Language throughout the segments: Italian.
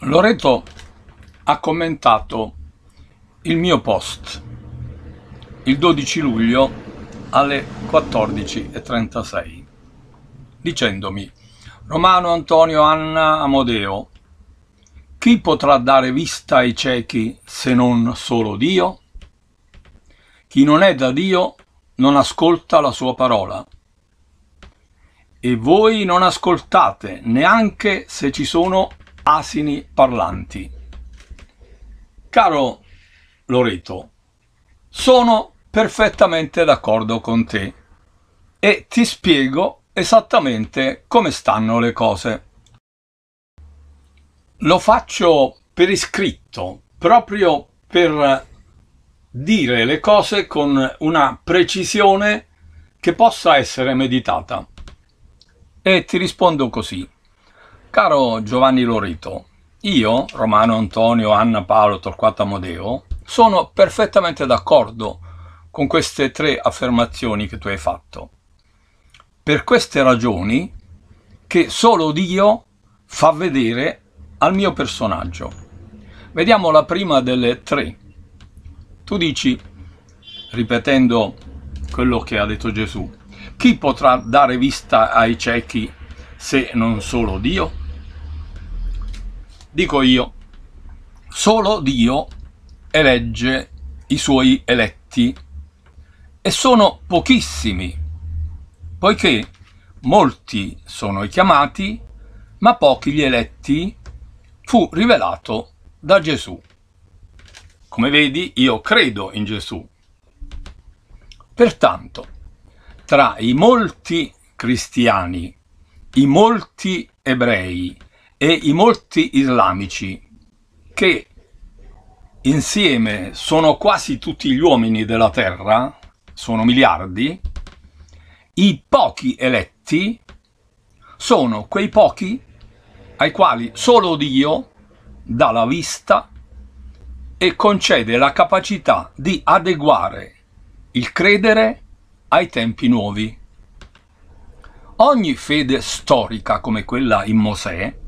Loreto ha commentato il mio post il 12 luglio alle 14.36 dicendomi Romano Antonio Anna Amodeo chi potrà dare vista ai ciechi se non solo Dio? Chi non è da Dio non ascolta la sua parola e voi non ascoltate neanche se ci sono asini parlanti. Caro Loreto, sono perfettamente d'accordo con te e ti spiego esattamente come stanno le cose. Lo faccio per iscritto, proprio per dire le cose con una precisione che possa essere meditata. E ti rispondo così. Caro Giovanni Lorito, io, Romano Antonio, Anna Paolo, Torquato Amodeo, sono perfettamente d'accordo con queste tre affermazioni che tu hai fatto. Per queste ragioni che solo Dio fa vedere al mio personaggio. Vediamo la prima delle tre. Tu dici, ripetendo quello che ha detto Gesù, chi potrà dare vista ai ciechi se non solo Dio? dico io, solo Dio elegge i suoi eletti e sono pochissimi, poiché molti sono i chiamati, ma pochi gli eletti, fu rivelato da Gesù. Come vedi, io credo in Gesù. Pertanto, tra i molti cristiani, i molti ebrei e i molti islamici che insieme sono quasi tutti gli uomini della terra, sono miliardi, i pochi eletti sono quei pochi ai quali solo Dio dà la vista e concede la capacità di adeguare il credere ai tempi nuovi. Ogni fede storica come quella in Mosè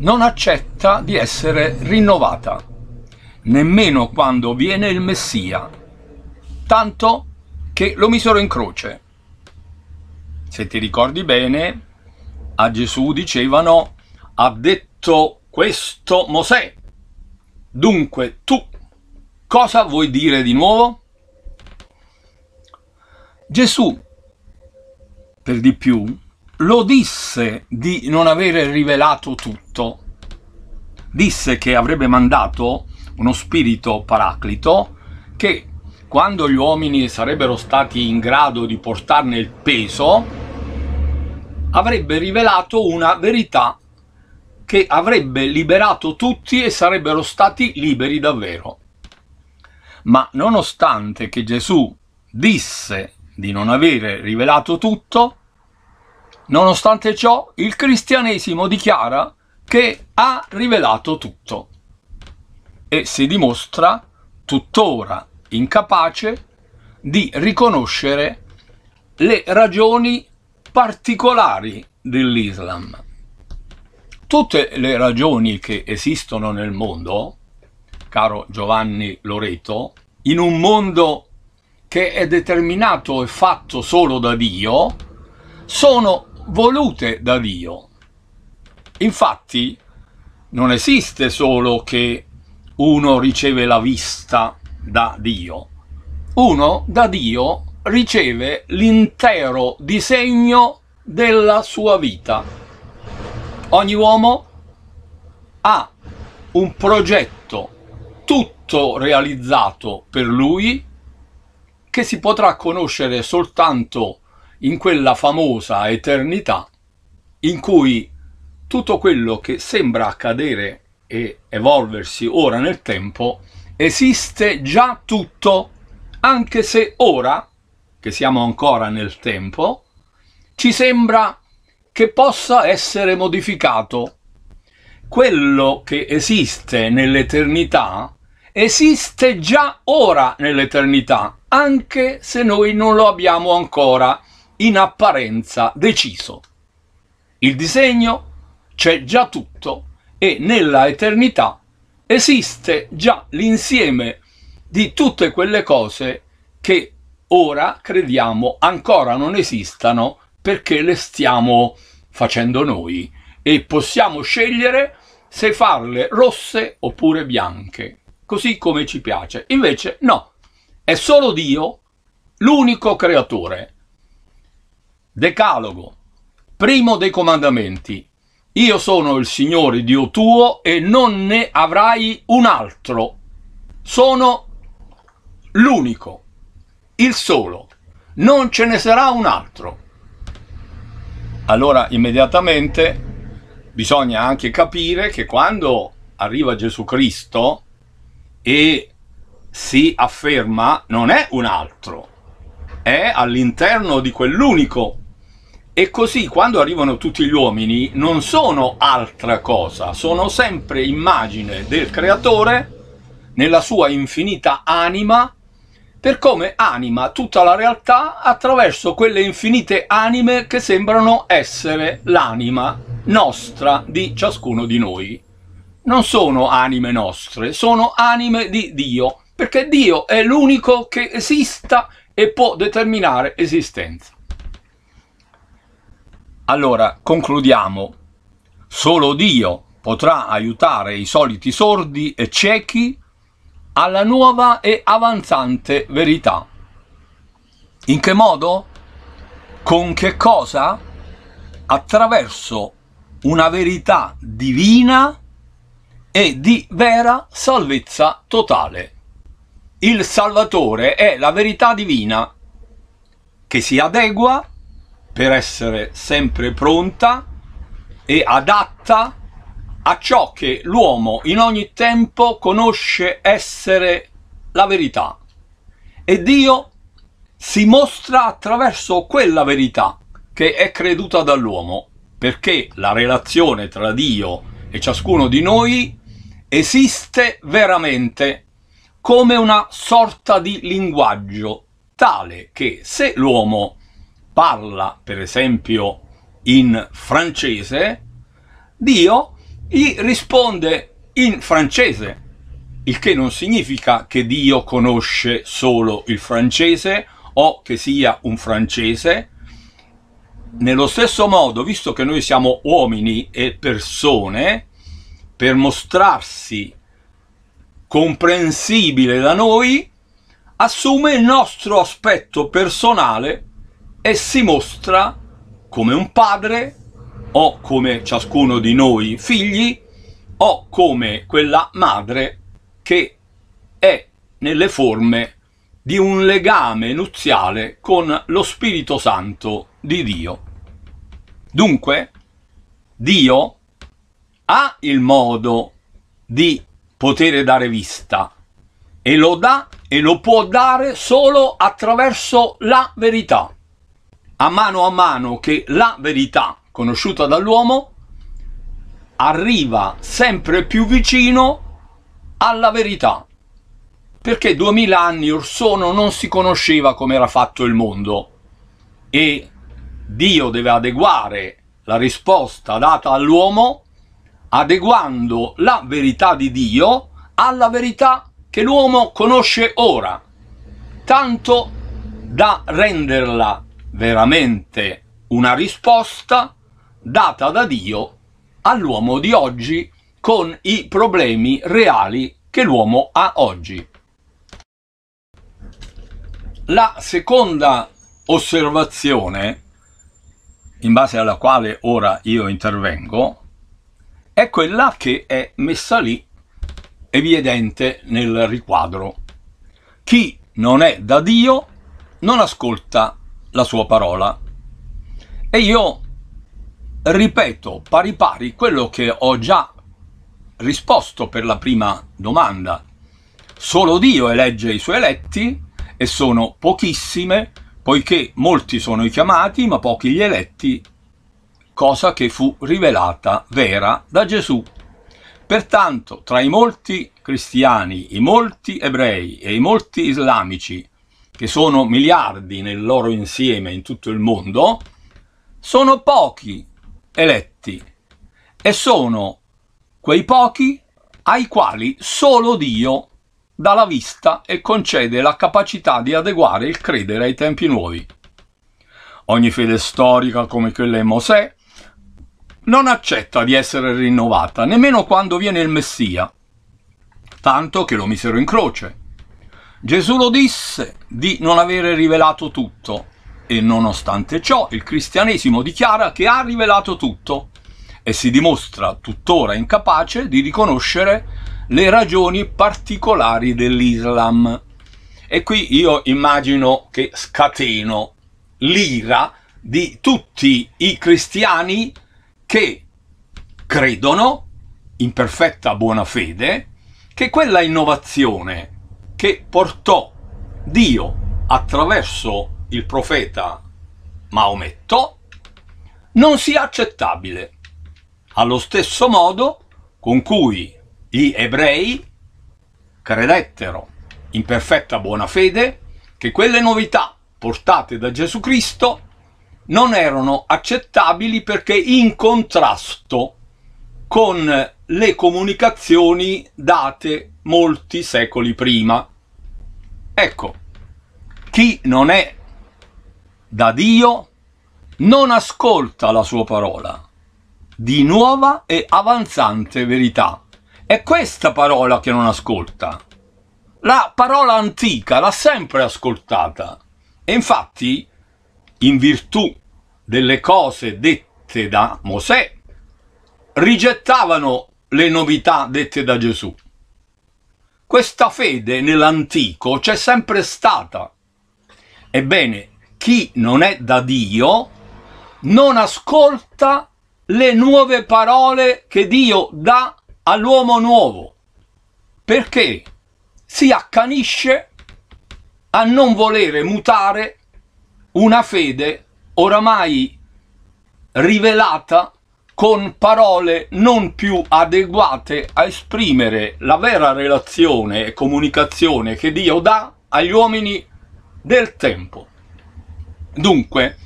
non accetta di essere rinnovata, nemmeno quando viene il Messia, tanto che lo misero in croce. Se ti ricordi bene, a Gesù dicevano, ha detto questo Mosè. Dunque tu cosa vuoi dire di nuovo? Gesù, per di più, lo disse di non avere rivelato tutto. Disse che avrebbe mandato uno spirito paraclito che quando gli uomini sarebbero stati in grado di portarne il peso avrebbe rivelato una verità che avrebbe liberato tutti e sarebbero stati liberi davvero. Ma nonostante che Gesù disse di non avere rivelato tutto, Nonostante ciò, il cristianesimo dichiara che ha rivelato tutto e si dimostra tuttora incapace di riconoscere le ragioni particolari dell'Islam. Tutte le ragioni che esistono nel mondo, caro Giovanni Loreto, in un mondo che è determinato e fatto solo da Dio, sono volute da Dio. Infatti non esiste solo che uno riceve la vista da Dio, uno da Dio riceve l'intero disegno della sua vita. Ogni uomo ha un progetto tutto realizzato per lui che si potrà conoscere soltanto in quella famosa eternità in cui tutto quello che sembra accadere e evolversi ora nel tempo esiste già tutto, anche se ora, che siamo ancora nel tempo, ci sembra che possa essere modificato. Quello che esiste nell'eternità esiste già ora nell'eternità, anche se noi non lo abbiamo ancora in apparenza deciso. Il disegno c'è già tutto e nella eternità esiste già l'insieme di tutte quelle cose che ora crediamo ancora non esistano perché le stiamo facendo noi e possiamo scegliere se farle rosse oppure bianche, così come ci piace. Invece no, è solo Dio l'unico creatore Decalogo. Primo dei comandamenti. Io sono il Signore Dio tuo e non ne avrai un altro. Sono l'unico, il solo. Non ce ne sarà un altro. Allora immediatamente bisogna anche capire che quando arriva Gesù Cristo e si afferma non è un altro, è all'interno di quell'unico e così quando arrivano tutti gli uomini non sono altra cosa, sono sempre immagine del creatore nella sua infinita anima per come anima tutta la realtà attraverso quelle infinite anime che sembrano essere l'anima nostra di ciascuno di noi. Non sono anime nostre, sono anime di Dio, perché Dio è l'unico che esista e può determinare esistenza. Allora, concludiamo. Solo Dio potrà aiutare i soliti sordi e ciechi alla nuova e avanzante verità. In che modo? Con che cosa? Attraverso una verità divina e di vera salvezza totale. Il Salvatore è la verità divina che si adegua per essere sempre pronta e adatta a ciò che l'uomo in ogni tempo conosce essere la verità. E Dio si mostra attraverso quella verità che è creduta dall'uomo, perché la relazione tra Dio e ciascuno di noi esiste veramente come una sorta di linguaggio, tale che se l'uomo parla, per esempio, in francese, Dio gli risponde in francese, il che non significa che Dio conosce solo il francese o che sia un francese. Nello stesso modo, visto che noi siamo uomini e persone, per mostrarsi comprensibile da noi, assume il nostro aspetto personale e si mostra come un padre o come ciascuno di noi figli o come quella madre che è nelle forme di un legame nuziale con lo Spirito Santo di Dio. Dunque, Dio ha il modo di poter dare vista e lo dà e lo può dare solo attraverso la verità a mano a mano che la verità conosciuta dall'uomo arriva sempre più vicino alla verità perché duemila anni or sono non si conosceva come era fatto il mondo e Dio deve adeguare la risposta data all'uomo adeguando la verità di Dio alla verità che l'uomo conosce ora, tanto da renderla veramente una risposta data da Dio all'uomo di oggi con i problemi reali che l'uomo ha oggi. La seconda osservazione, in base alla quale ora io intervengo, è quella che è messa lì evidente nel riquadro. Chi non è da Dio non ascolta la sua parola. E io ripeto pari pari quello che ho già risposto per la prima domanda. Solo Dio elegge i suoi eletti e sono pochissime, poiché molti sono i chiamati, ma pochi gli eletti, cosa che fu rivelata vera da Gesù. Pertanto, tra i molti cristiani, i molti ebrei e i molti islamici, che sono miliardi nel loro insieme in tutto il mondo, sono pochi eletti e sono quei pochi ai quali solo Dio dà la vista e concede la capacità di adeguare il credere ai tempi nuovi. Ogni fede storica come quella di Mosè non accetta di essere rinnovata, nemmeno quando viene il Messia, tanto che lo misero in croce. Gesù lo disse di non avere rivelato tutto e nonostante ciò il cristianesimo dichiara che ha rivelato tutto e si dimostra tuttora incapace di riconoscere le ragioni particolari dell'Islam. E qui io immagino che scateno l'ira di tutti i cristiani che credono, in perfetta buona fede, che quella innovazione che portò Dio attraverso il profeta Maometto non sia accettabile, allo stesso modo con cui gli ebrei credettero in perfetta buona fede che quelle novità portate da Gesù Cristo non erano accettabili perché in contrasto con le comunicazioni date molti secoli prima. Ecco, chi non è da Dio non ascolta la sua parola di nuova e avanzante verità. È questa parola che non ascolta. La parola antica l'ha sempre ascoltata. E infatti, in virtù delle cose dette da Mosè, rigettavano le novità dette da Gesù. Questa fede nell'antico c'è sempre stata. Ebbene, chi non è da Dio non ascolta le nuove parole che Dio dà all'uomo nuovo, perché si accanisce a non volere mutare una fede oramai rivelata con parole non più adeguate a esprimere la vera relazione e comunicazione che Dio dà agli uomini del tempo. Dunque,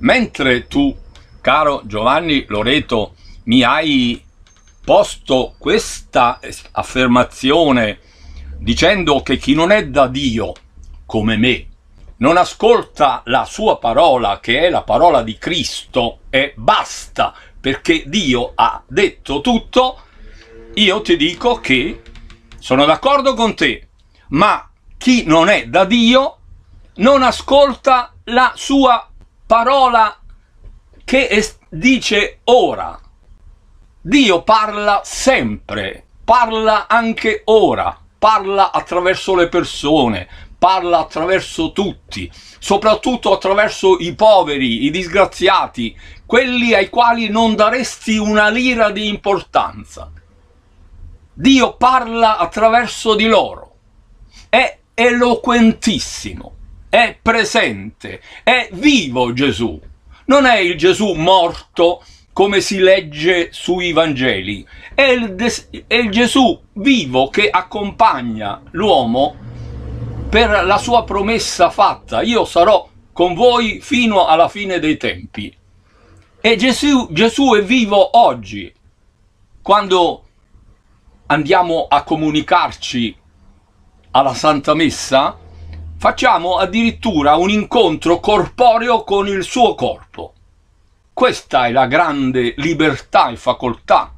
mentre tu, caro Giovanni Loreto, mi hai posto questa affermazione dicendo che chi non è da Dio, come me, non ascolta la sua parola, che è la parola di Cristo, e basta perché Dio ha detto tutto, io ti dico che sono d'accordo con te, ma chi non è da Dio non ascolta la sua parola che dice ora. Dio parla sempre, parla anche ora, parla attraverso le persone, parla attraverso tutti, soprattutto attraverso i poveri, i disgraziati, quelli ai quali non daresti una lira di importanza. Dio parla attraverso di loro, è eloquentissimo, è presente, è vivo Gesù. Non è il Gesù morto come si legge sui Vangeli, è il, è il Gesù vivo che accompagna l'uomo per la sua promessa fatta. Io sarò con voi fino alla fine dei tempi. E Gesù, Gesù è vivo oggi, quando andiamo a comunicarci alla Santa Messa, facciamo addirittura un incontro corporeo con il suo corpo. Questa è la grande libertà e facoltà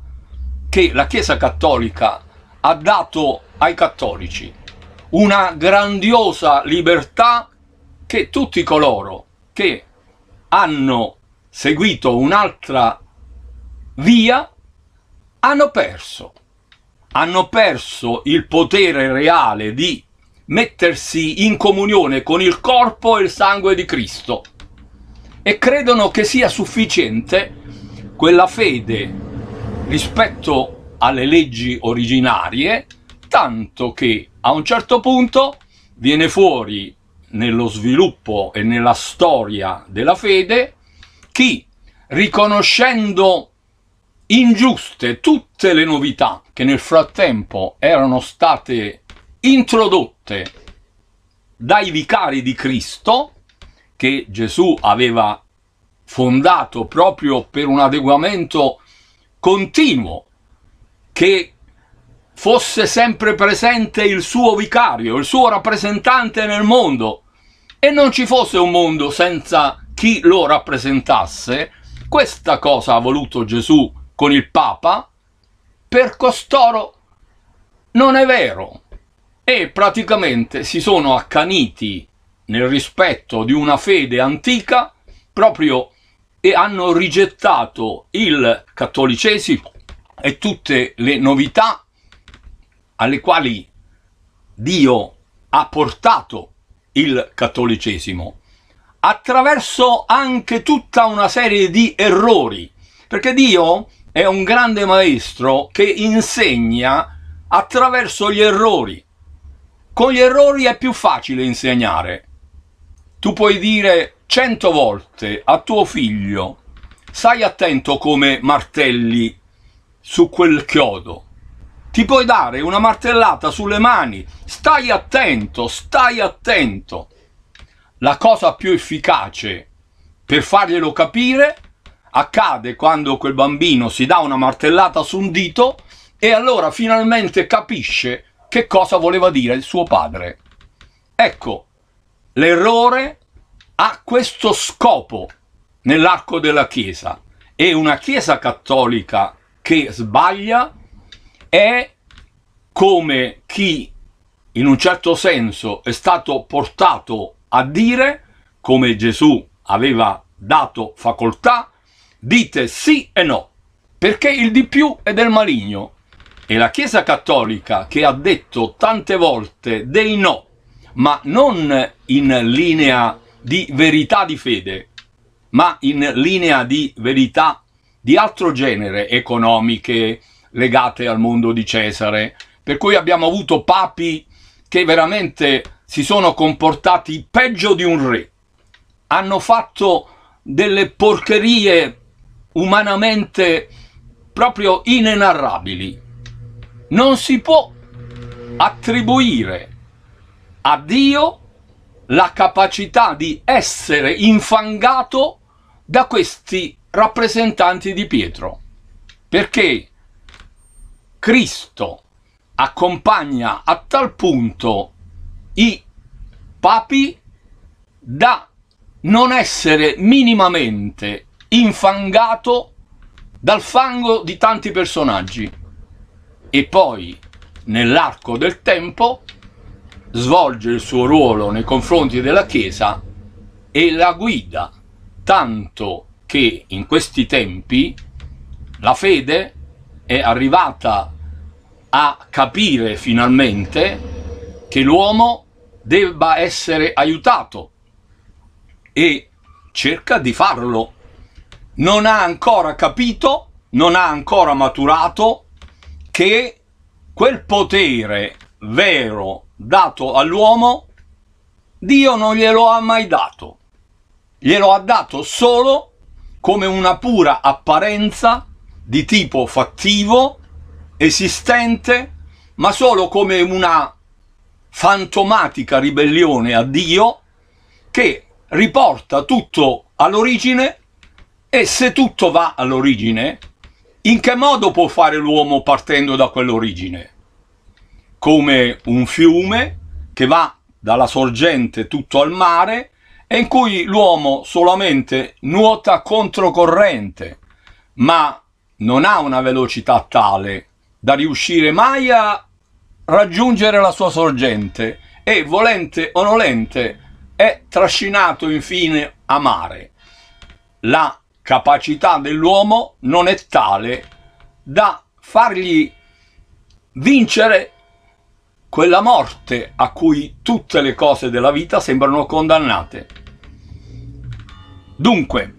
che la Chiesa Cattolica ha dato ai cattolici. Una grandiosa libertà che tutti coloro che hanno seguito un'altra via, hanno perso. Hanno perso il potere reale di mettersi in comunione con il corpo e il sangue di Cristo e credono che sia sufficiente quella fede rispetto alle leggi originarie, tanto che a un certo punto viene fuori nello sviluppo e nella storia della fede chi, riconoscendo ingiuste tutte le novità che nel frattempo erano state introdotte dai vicari di Cristo, che Gesù aveva fondato proprio per un adeguamento continuo, che fosse sempre presente il suo vicario, il suo rappresentante nel mondo, e non ci fosse un mondo senza chi lo rappresentasse, questa cosa ha voluto Gesù con il Papa, per costoro non è vero. E praticamente si sono accaniti nel rispetto di una fede antica proprio e hanno rigettato il cattolicesimo e tutte le novità alle quali Dio ha portato il cattolicesimo attraverso anche tutta una serie di errori, perché Dio è un grande maestro che insegna attraverso gli errori. Con gli errori è più facile insegnare. Tu puoi dire cento volte a tuo figlio, stai attento come martelli su quel chiodo. Ti puoi dare una martellata sulle mani, stai attento, stai attento la cosa più efficace per farglielo capire accade quando quel bambino si dà una martellata su un dito e allora finalmente capisce che cosa voleva dire il suo padre. Ecco, l'errore ha questo scopo nell'arco della Chiesa e una Chiesa cattolica che sbaglia è come chi in un certo senso è stato portato a dire, come Gesù aveva dato facoltà, dite sì e no, perché il di più è del maligno. E la Chiesa Cattolica che ha detto tante volte dei no, ma non in linea di verità di fede, ma in linea di verità di altro genere, economiche, legate al mondo di Cesare, per cui abbiamo avuto papi che veramente si sono comportati peggio di un re, hanno fatto delle porcherie umanamente proprio inenarrabili. Non si può attribuire a Dio la capacità di essere infangato da questi rappresentanti di Pietro, perché Cristo accompagna a tal punto i papi da non essere minimamente infangato dal fango di tanti personaggi e poi nell'arco del tempo svolge il suo ruolo nei confronti della Chiesa e la guida, tanto che in questi tempi la fede è arrivata a capire finalmente che l'uomo debba essere aiutato e cerca di farlo. Non ha ancora capito, non ha ancora maturato che quel potere vero dato all'uomo Dio non glielo ha mai dato. Glielo ha dato solo come una pura apparenza di tipo fattivo, esistente, ma solo come una fantomatica ribellione a Dio che riporta tutto all'origine e se tutto va all'origine, in che modo può fare l'uomo partendo da quell'origine? Come un fiume che va dalla sorgente tutto al mare e in cui l'uomo solamente nuota controcorrente, ma non ha una velocità tale da riuscire mai a raggiungere la sua sorgente e, volente o nolente, è trascinato infine a mare. La capacità dell'uomo non è tale da fargli vincere quella morte a cui tutte le cose della vita sembrano condannate. Dunque,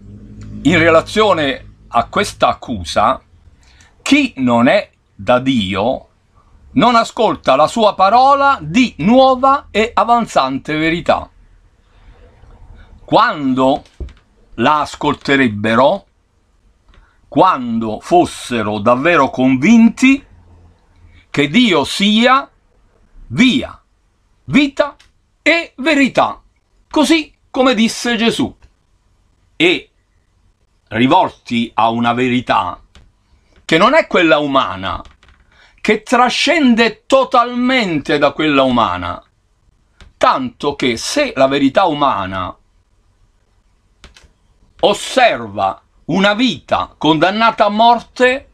in relazione a questa accusa, chi non è da Dio non ascolta la sua parola di nuova e avanzante verità. Quando la ascolterebbero? Quando fossero davvero convinti che Dio sia via, vita e verità, così come disse Gesù. E rivolti a una verità che non è quella umana, che trascende totalmente da quella umana, tanto che se la verità umana osserva una vita condannata a morte,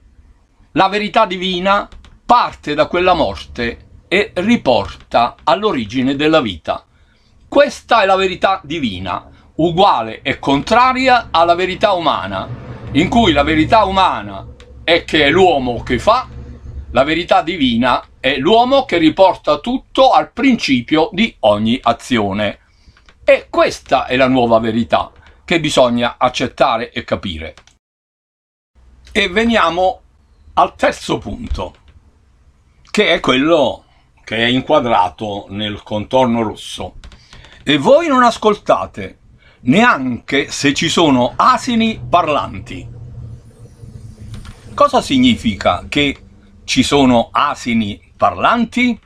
la verità divina parte da quella morte e riporta all'origine della vita. Questa è la verità divina, uguale e contraria alla verità umana, in cui la verità umana è che è l'uomo che fa la verità divina è l'uomo che riporta tutto al principio di ogni azione. E questa è la nuova verità che bisogna accettare e capire. E veniamo al terzo punto, che è quello che è inquadrato nel contorno rosso. E voi non ascoltate, neanche se ci sono asini parlanti. Cosa significa che ci sono asini parlanti,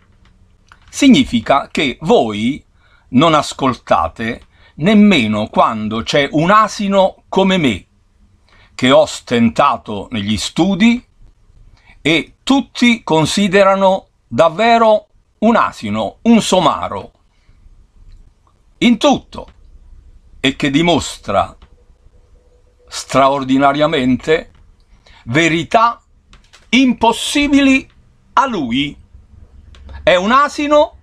significa che voi non ascoltate nemmeno quando c'è un asino come me, che ho stentato negli studi e tutti considerano davvero un asino, un somaro, in tutto, e che dimostra straordinariamente verità impossibili a lui. È un asino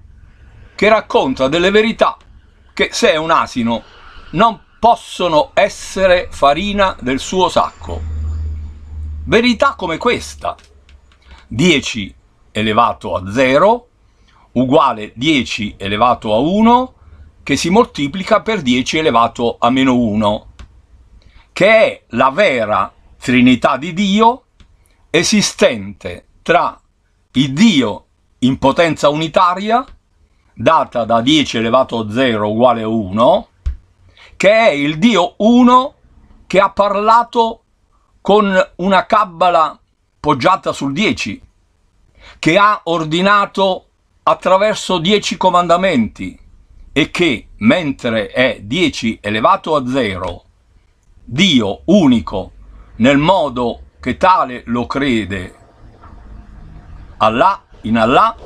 che racconta delle verità che, se è un asino, non possono essere farina del suo sacco. Verità come questa. 10 elevato a 0 uguale 10 elevato a 1 che si moltiplica per 10 elevato a meno 1, che è la vera Trinità di Dio esistente tra il Dio in potenza unitaria, data da 10 elevato a 0 uguale 1, che è il Dio 1 che ha parlato con una cabbala poggiata sul 10, che ha ordinato attraverso 10 comandamenti e che, mentre è 10 elevato a 0, Dio unico nel modo che tale lo crede Allah, in Allah,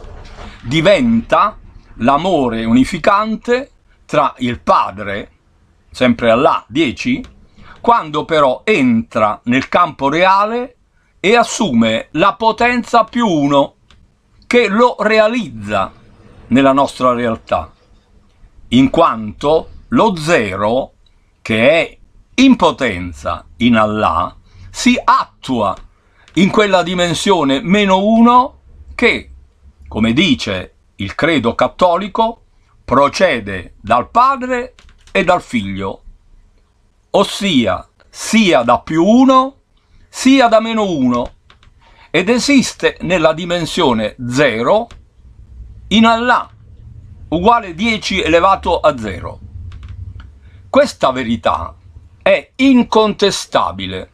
diventa l'amore unificante tra il Padre, sempre Allah 10, quando però entra nel campo reale e assume la potenza più uno che lo realizza nella nostra realtà, in quanto lo zero, che è in potenza in Allah, si attua in quella dimensione meno uno che, come dice il credo cattolico, procede dal padre e dal figlio, ossia sia da più uno sia da meno uno ed esiste nella dimensione 0 in Allah, uguale 10 elevato a 0. Questa verità è incontestabile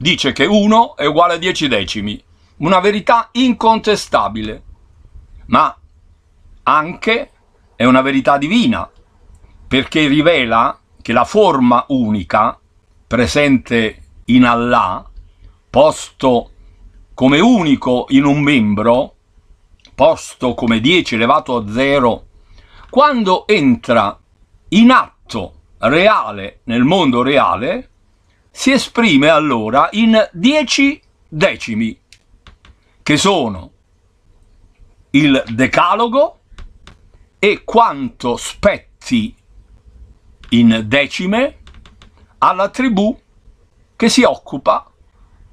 dice che 1 è uguale a 10 decimi, una verità incontestabile, ma anche è una verità divina, perché rivela che la forma unica presente in Allah, posto come unico in un membro, posto come 10 elevato a 0, quando entra in atto reale nel mondo reale, si esprime allora in dieci decimi, che sono il decalogo e quanto spetti in decime alla tribù che si occupa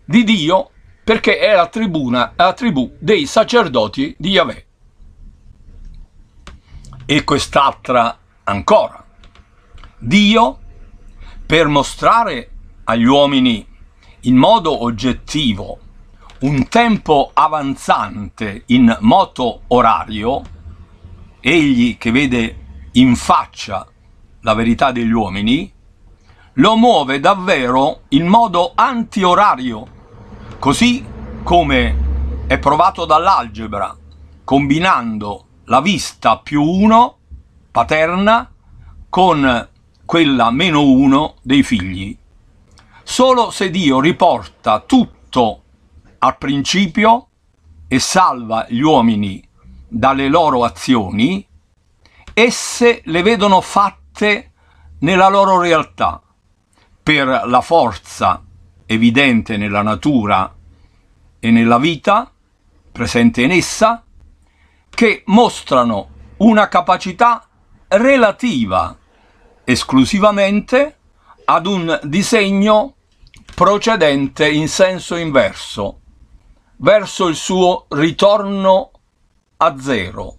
di Dio perché è la, tribuna, la tribù dei sacerdoti di Yahweh. E quest'altra ancora. Dio, per mostrare agli uomini in modo oggettivo un tempo avanzante in moto orario, egli che vede in faccia la verità degli uomini, lo muove davvero in modo anti-orario, così come è provato dall'algebra, combinando la vista più 1 paterna con quella meno 1 dei figli Solo se Dio riporta tutto al principio e salva gli uomini dalle loro azioni, esse le vedono fatte nella loro realtà, per la forza evidente nella natura e nella vita presente in essa, che mostrano una capacità relativa esclusivamente ad un disegno procedente in senso inverso, verso il suo ritorno a zero,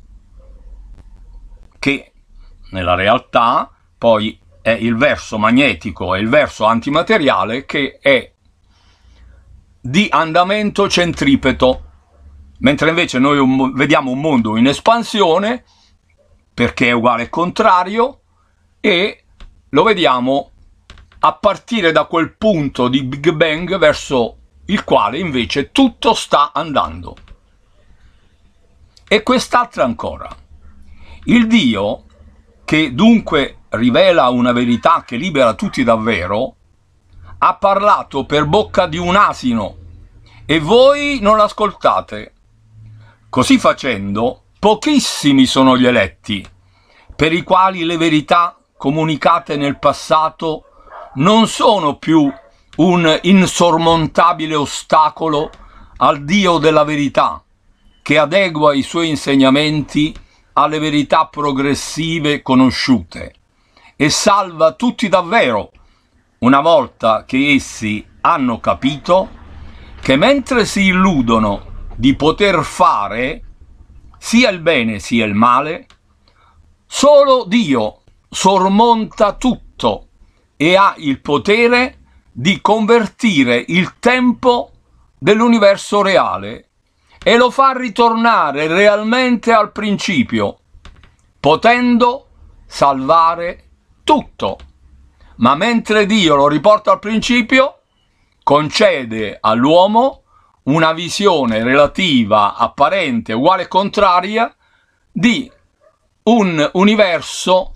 che nella realtà poi è il verso magnetico e il verso antimateriale che è di andamento centripeto, mentre invece noi vediamo un mondo in espansione, perché è uguale al contrario, e lo vediamo a partire da quel punto di Big Bang verso il quale invece tutto sta andando. E quest'altra ancora. Il Dio, che dunque rivela una verità che libera tutti davvero, ha parlato per bocca di un asino e voi non l'ascoltate. Così facendo, pochissimi sono gli eletti, per i quali le verità comunicate nel passato non sono più un insormontabile ostacolo al Dio della verità, che adegua i suoi insegnamenti alle verità progressive conosciute e salva tutti davvero, una volta che essi hanno capito che mentre si illudono di poter fare sia il bene sia il male, solo Dio sormonta tutto e ha il potere di convertire il tempo dell'universo reale e lo fa ritornare realmente al principio, potendo salvare tutto. Ma mentre Dio lo riporta al principio, concede all'uomo una visione relativa, apparente, uguale e contraria di un universo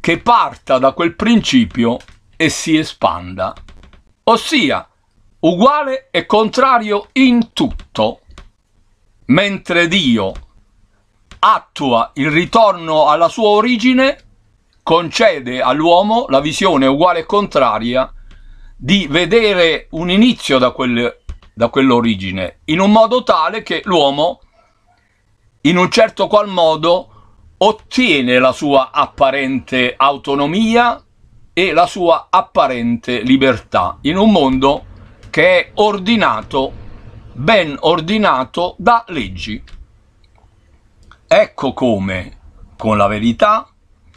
che parta da quel principio e si espanda. Ossia, uguale e contrario in tutto, mentre Dio attua il ritorno alla sua origine, concede all'uomo la visione uguale e contraria di vedere un inizio da, quel, da quell'origine, in un modo tale che l'uomo, in un certo qual modo, ottiene la sua apparente autonomia e la sua apparente libertà in un mondo che è ordinato, ben ordinato da leggi. Ecco come, con la verità,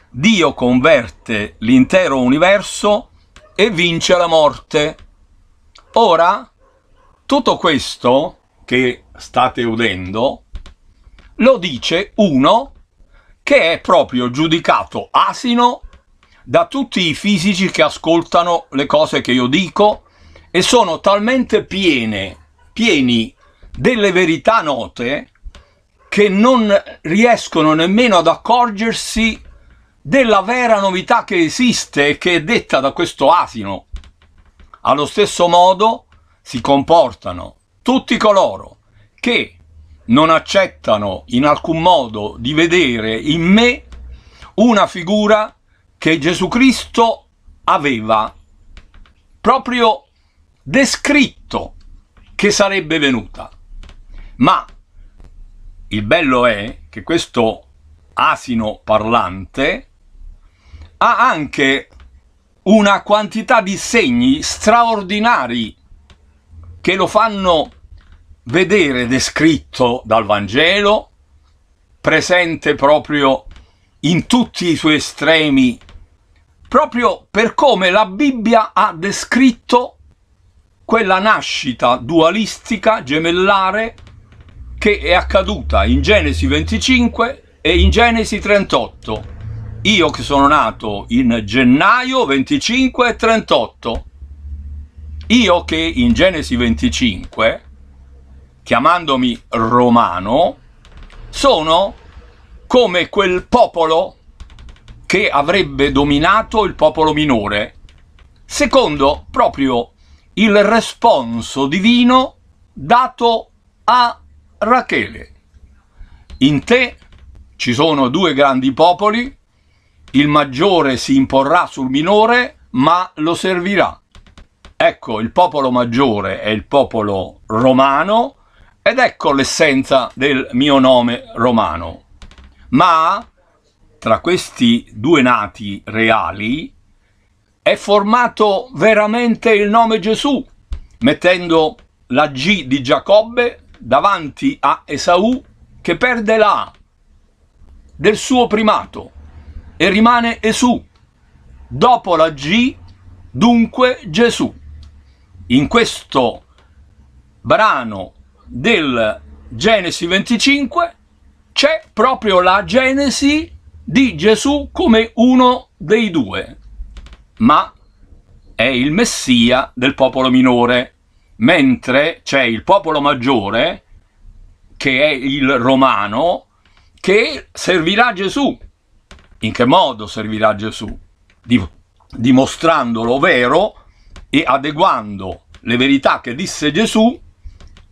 Dio converte l'intero universo e vince la morte. Ora, tutto questo che state udendo lo dice uno che è proprio giudicato asino da tutti i fisici che ascoltano le cose che io dico e sono talmente piene, pieni delle verità note che non riescono nemmeno ad accorgersi della vera novità che esiste e che è detta da questo asino. Allo stesso modo si comportano tutti coloro che non accettano in alcun modo di vedere in me una figura che Gesù Cristo aveva proprio descritto che sarebbe venuta. Ma il bello è che questo asino parlante ha anche una quantità di segni straordinari che lo fanno vedere descritto dal Vangelo, presente proprio in tutti i suoi estremi proprio per come la Bibbia ha descritto quella nascita dualistica, gemellare, che è accaduta in Genesi 25 e in Genesi 38. Io che sono nato in gennaio 25 e 38. Io che in Genesi 25, chiamandomi romano, sono come quel popolo che avrebbe dominato il popolo minore, secondo proprio il responso divino dato a Rachele. In te ci sono due grandi popoli, il maggiore si imporrà sul minore, ma lo servirà. Ecco, il popolo maggiore è il popolo romano ed ecco l'essenza del mio nome romano. Ma tra questi due nati reali è formato veramente il nome Gesù, mettendo la G di Giacobbe davanti a Esaù che perde la del suo primato e rimane Esù. Dopo la G, dunque Gesù. In questo brano del Genesi 25 c'è proprio la Genesi di Gesù come uno dei due, ma è il messia del popolo minore, mentre c'è il popolo maggiore, che è il romano, che servirà Gesù. In che modo servirà Gesù? Dimostrandolo vero e adeguando le verità che disse Gesù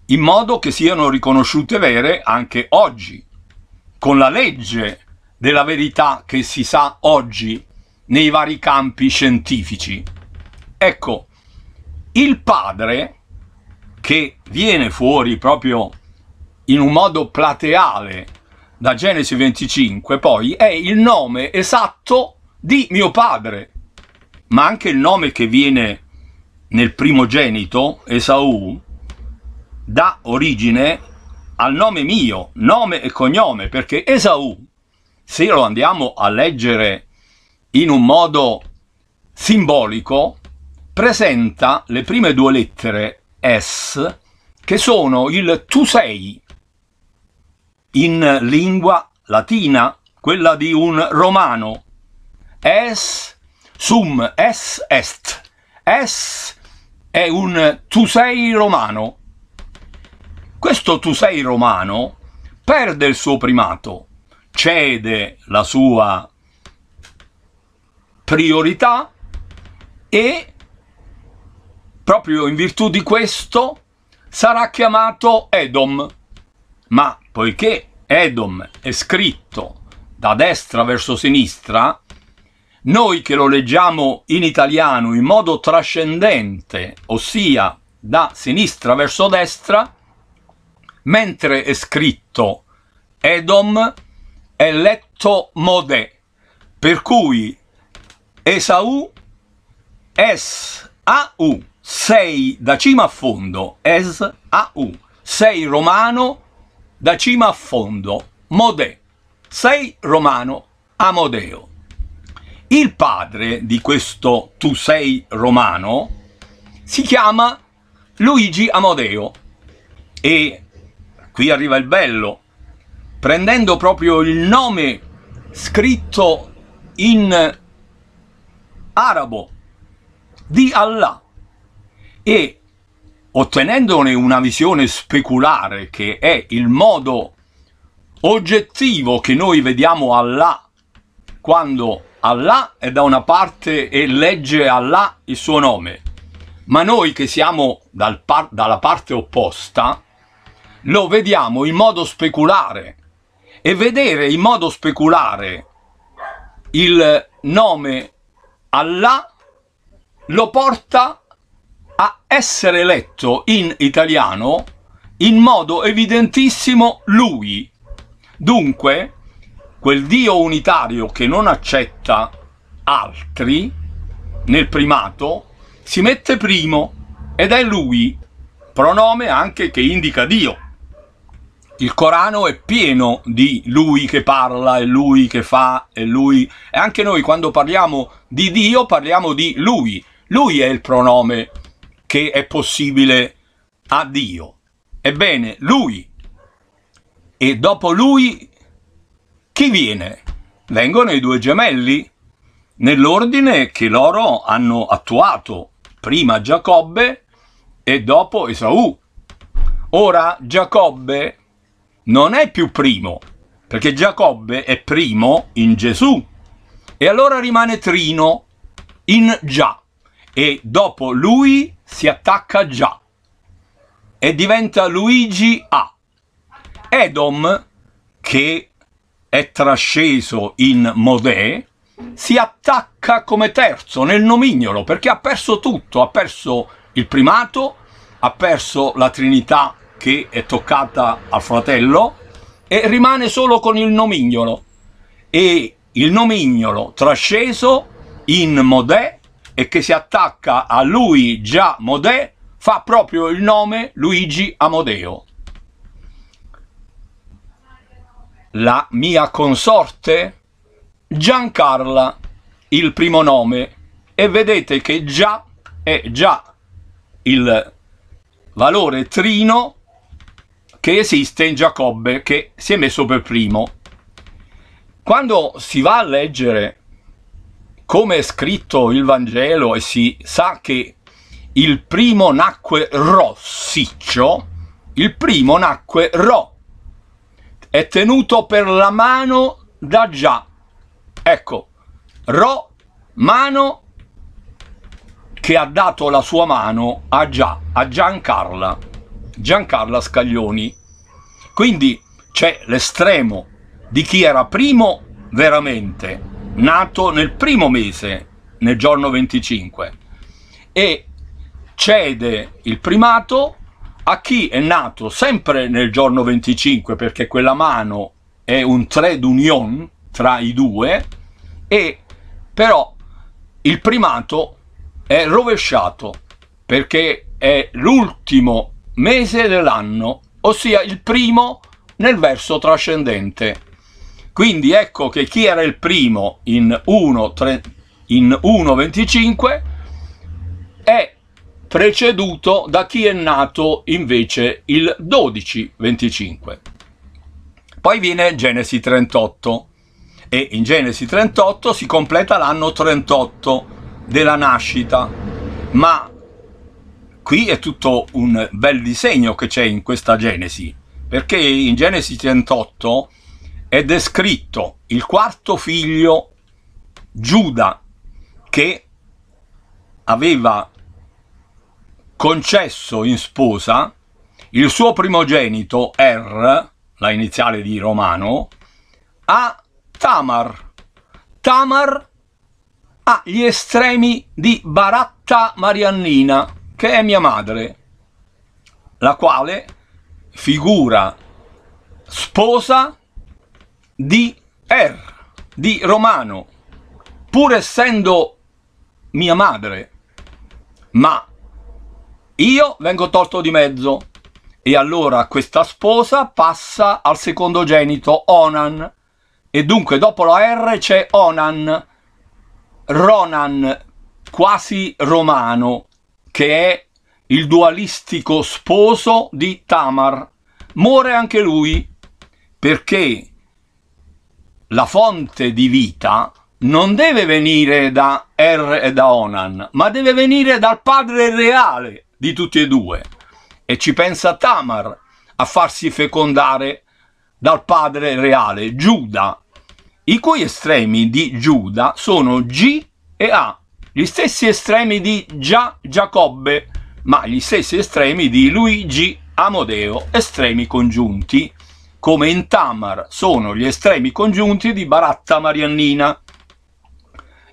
in modo che siano riconosciute vere anche oggi, con la legge della verità che si sa oggi nei vari campi scientifici. Ecco, il padre, che viene fuori proprio in un modo plateale da Genesi 25, poi è il nome esatto di mio padre, ma anche il nome che viene nel primogenito, Esaù, dà origine al nome mio, nome e cognome, perché Esaù se lo andiamo a leggere in un modo simbolico, presenta le prime due lettere S che sono il tu sei in lingua latina, quella di un romano. Es sum es est. Es è un tu sei romano. Questo tu sei romano perde il suo primato cede la sua priorità e proprio in virtù di questo sarà chiamato Edom. Ma poiché Edom è scritto da destra verso sinistra, noi che lo leggiamo in italiano in modo trascendente, ossia da sinistra verso destra, mentre è scritto Edom è letto modè, per cui Esau es au, sei da cima a fondo, es au, sei romano da cima a fondo, modè, sei romano, Amodeo. Il padre di questo tu sei romano si chiama Luigi Amodeo e qui arriva il bello, prendendo proprio il nome scritto in arabo di Allah e ottenendone una visione speculare che è il modo oggettivo che noi vediamo Allah quando Allah è da una parte e legge Allah il suo nome ma noi che siamo dal par dalla parte opposta lo vediamo in modo speculare e vedere in modo speculare il nome Allah lo porta a essere letto in italiano in modo evidentissimo lui. Dunque, quel Dio unitario che non accetta altri nel primato si mette primo ed è lui, pronome anche che indica Dio il Corano è pieno di lui che parla, è lui che fa, è lui... E anche noi quando parliamo di Dio parliamo di lui. Lui è il pronome che è possibile a Dio. Ebbene, lui. E dopo lui chi viene? Vengono i due gemelli nell'ordine che loro hanno attuato. Prima Giacobbe e dopo Esaù. Ora Giacobbe non è più primo, perché Giacobbe è primo in Gesù. E allora rimane trino in già. E dopo lui si attacca già. E diventa Luigi A. Edom, che è trasceso in Modè, si attacca come terzo nel nomignolo perché ha perso tutto, ha perso il primato, ha perso la trinità che è toccata al fratello e rimane solo con il nomignolo e il nomignolo trasceso in Modè e che si attacca a lui già Modè fa proprio il nome Luigi Amodeo. La mia consorte Giancarla il primo nome e vedete che già è già il valore trino che esiste in Giacobbe, che si è messo per primo. Quando si va a leggere come è scritto il Vangelo e si sa che il primo nacque rossiccio, il primo nacque ro, è tenuto per la mano da già. Ecco, ro, mano, che ha dato la sua mano a già, a Giancarla. Giancarla Scaglioni. Quindi c'è l'estremo di chi era primo veramente, nato nel primo mese, nel giorno 25, e cede il primato a chi è nato sempre nel giorno 25, perché quella mano è un trade union tra i due, e però il primato è rovesciato, perché è l'ultimo mese dell'anno, ossia il primo nel verso trascendente. Quindi ecco che chi era il primo in 1.25 è preceduto da chi è nato invece il 12.25. Poi viene Genesi 38 e in Genesi 38 si completa l'anno 38 della nascita, ma qui è tutto un bel disegno che c'è in questa Genesi, perché in Genesi 38 è descritto il quarto figlio Giuda che aveva concesso in sposa il suo primogenito Er, la iniziale di Romano, a Tamar. Tamar ha gli estremi di Baratta Mariannina, che è mia madre, la quale figura sposa di Er, di Romano, pur essendo mia madre, ma io vengo tolto di mezzo e allora questa sposa passa al secondogenito Onan e dunque dopo la R c'è Onan, Ronan, quasi romano, che è il dualistico sposo di Tamar. Muore anche lui perché la fonte di vita non deve venire da Er e da Onan, ma deve venire dal padre reale di tutti e due. E ci pensa Tamar a farsi fecondare dal padre reale, Giuda, i cui estremi di Giuda sono G e A gli stessi estremi di Gia Giacobbe, ma gli stessi estremi di Luigi Amodeo, estremi congiunti, come in Tamar sono gli estremi congiunti di Baratta Mariannina.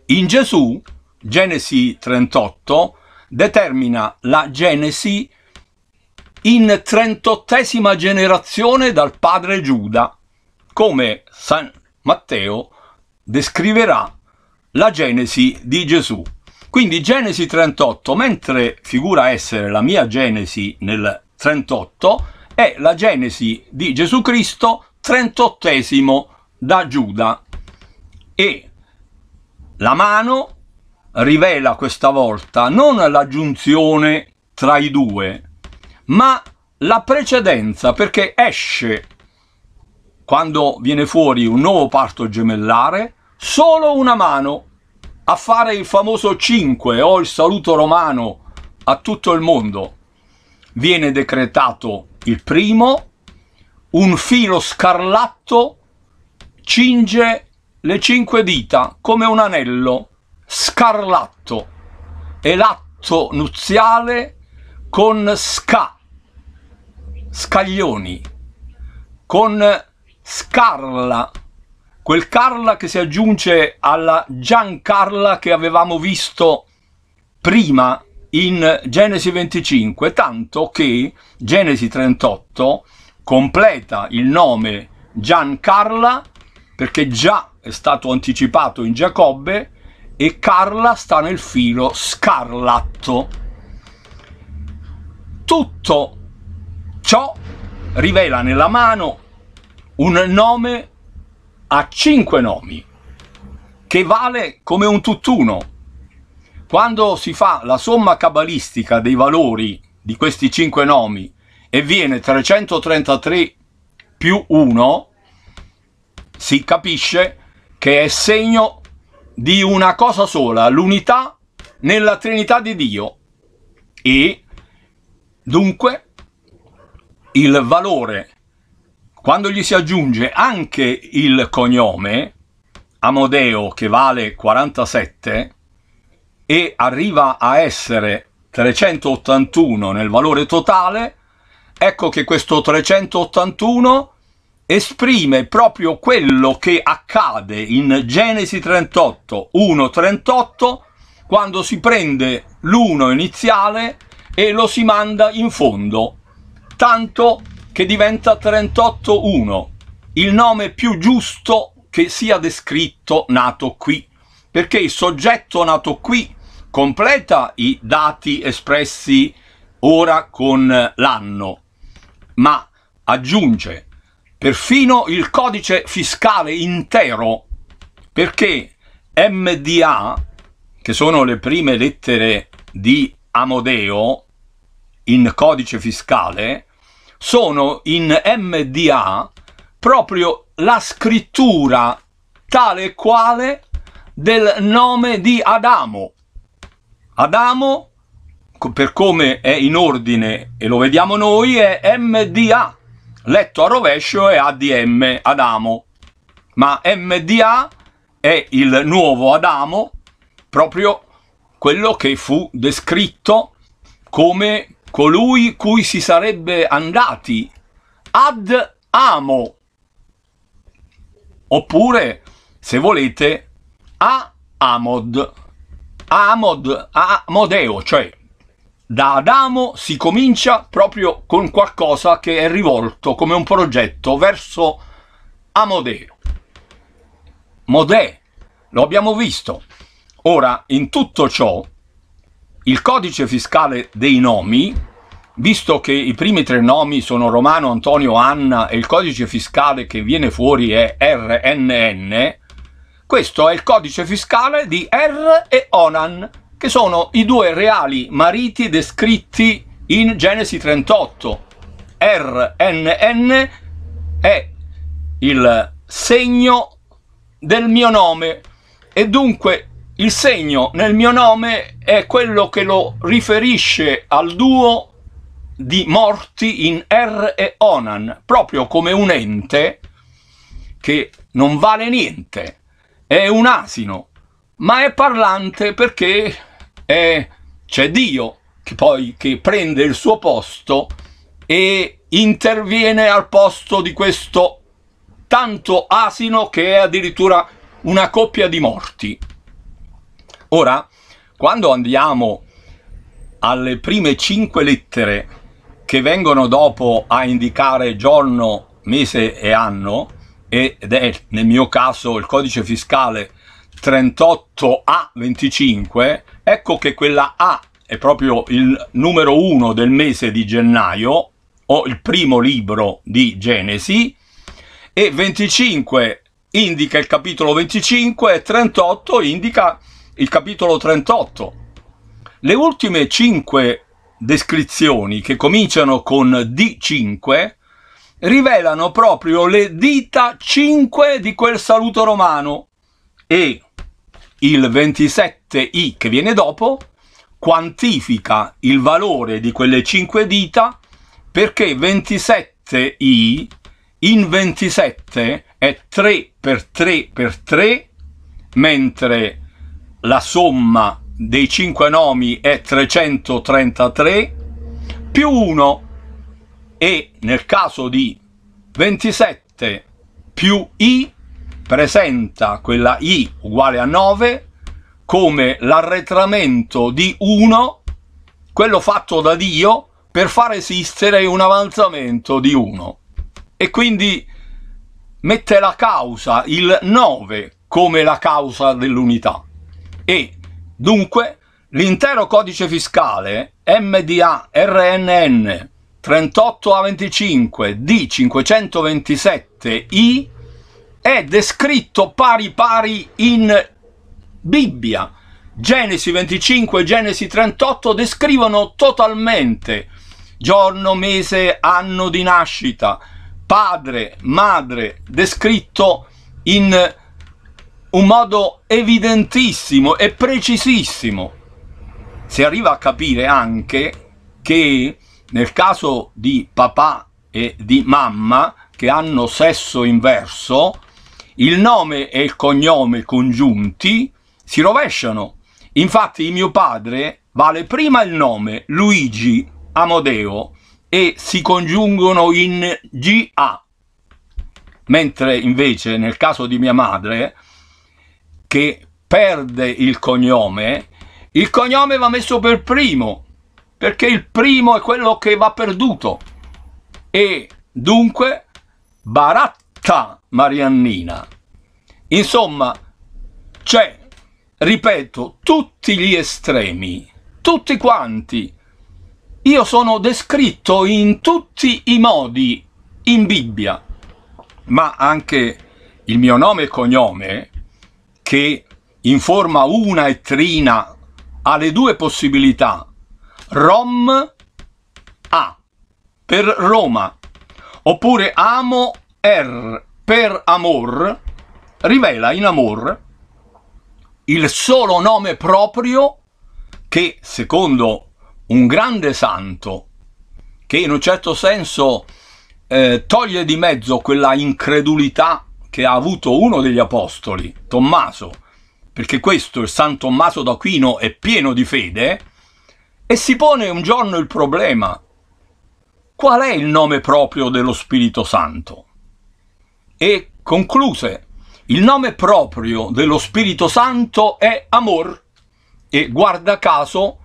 In Gesù, Genesi 38, determina la Genesi in trentottesima generazione dal padre Giuda, come San Matteo descriverà la Genesi di Gesù. Quindi Genesi 38, mentre figura essere la mia Genesi nel 38, è la Genesi di Gesù Cristo 38 da Giuda. E la mano rivela questa volta non la giunzione tra i due, ma la precedenza, perché esce quando viene fuori un nuovo parto gemellare, solo una mano a fare il famoso 5 o il saluto romano a tutto il mondo. Viene decretato il primo, un filo scarlatto cinge le cinque dita come un anello scarlatto e l'atto nuziale con sca, scaglioni, con scarla, quel Carla che si aggiunge alla Giancarla che avevamo visto prima in Genesi 25, tanto che Genesi 38 completa il nome Giancarla perché già è stato anticipato in Giacobbe e Carla sta nel filo scarlatto. Tutto ciò rivela nella mano un nome ha cinque nomi, che vale come un tutt'uno. Quando si fa la somma cabalistica dei valori di questi cinque nomi e viene 333 più 1, si capisce che è segno di una cosa sola, l'unità nella Trinità di Dio e dunque il valore quando gli si aggiunge anche il cognome, Amodeo che vale 47, e arriva a essere 381 nel valore totale, ecco che questo 381 esprime proprio quello che accade in Genesi 38, 1.38, quando si prende l'1 iniziale e lo si manda in fondo. Tanto che diventa 38.1, il nome più giusto che sia descritto nato qui, perché il soggetto nato qui completa i dati espressi ora con l'anno, ma aggiunge perfino il codice fiscale intero, perché MDA, che sono le prime lettere di Amodeo in codice fiscale, sono in MDA proprio la scrittura tale e quale del nome di Adamo. Adamo, per come è in ordine e lo vediamo noi, è MDA, letto a rovescio è ADM, Adamo. Ma MDA è il nuovo Adamo, proprio quello che fu descritto come colui cui si sarebbe andati ad amo oppure se volete a Amod a Amod a modeo, cioè da Adamo si comincia proprio con qualcosa che è rivolto come un progetto verso Amodeo Modè lo abbiamo visto ora in tutto ciò il codice fiscale dei nomi, visto che i primi tre nomi sono Romano, Antonio, Anna e il codice fiscale che viene fuori è RNN, questo è il codice fiscale di R e Onan, che sono i due reali mariti descritti in Genesi 38. RNN è il segno del mio nome e dunque il segno nel mio nome è quello che lo riferisce al duo di morti in Er e Onan, proprio come un ente che non vale niente, è un asino, ma è parlante perché c'è Dio che poi che prende il suo posto e interviene al posto di questo tanto asino che è addirittura una coppia di morti. Ora, quando andiamo alle prime cinque lettere che vengono dopo a indicare giorno, mese e anno, ed è nel mio caso il codice fiscale 38A25, ecco che quella A è proprio il numero 1 del mese di gennaio, o il primo libro di Genesi, e 25 indica il capitolo 25 e 38 indica il capitolo 38. Le ultime cinque descrizioni, che cominciano con D5, rivelano proprio le dita 5 di quel saluto romano e il 27i che viene dopo quantifica il valore di quelle 5 dita perché 27i in 27 è 3 per 3 per 3 mentre la somma dei cinque nomi è 333 più 1 e nel caso di 27 più i presenta quella i uguale a 9 come l'arretramento di 1 quello fatto da Dio per far esistere un avanzamento di 1 e quindi mette la causa il 9 come la causa dell'unità e dunque l'intero codice fiscale MDA RNN 38A25 D527I è descritto pari pari in Bibbia. Genesi 25 e Genesi 38 descrivono totalmente giorno, mese, anno di nascita, padre, madre, descritto in un modo evidentissimo e precisissimo. Si arriva a capire anche che nel caso di papà e di mamma che hanno sesso inverso, il nome e il cognome congiunti si rovesciano. Infatti mio padre vale prima il nome Luigi Amodeo e si congiungono in GA, mentre invece nel caso di mia madre che perde il cognome, il cognome va messo per primo, perché il primo è quello che va perduto. E dunque Baratta Mariannina. Insomma, c'è, ripeto, tutti gli estremi, tutti quanti. Io sono descritto in tutti i modi in Bibbia, ma anche il mio nome e cognome che in forma una e trina ha le due possibilità rom a per Roma oppure amo r per amor rivela in amor il solo nome proprio che secondo un grande santo che in un certo senso eh, toglie di mezzo quella incredulità che ha avuto uno degli apostoli, Tommaso, perché questo, il San Tommaso d'Aquino, è pieno di fede, e si pone un giorno il problema, qual è il nome proprio dello Spirito Santo? E concluse, il nome proprio dello Spirito Santo è amor, e guarda caso,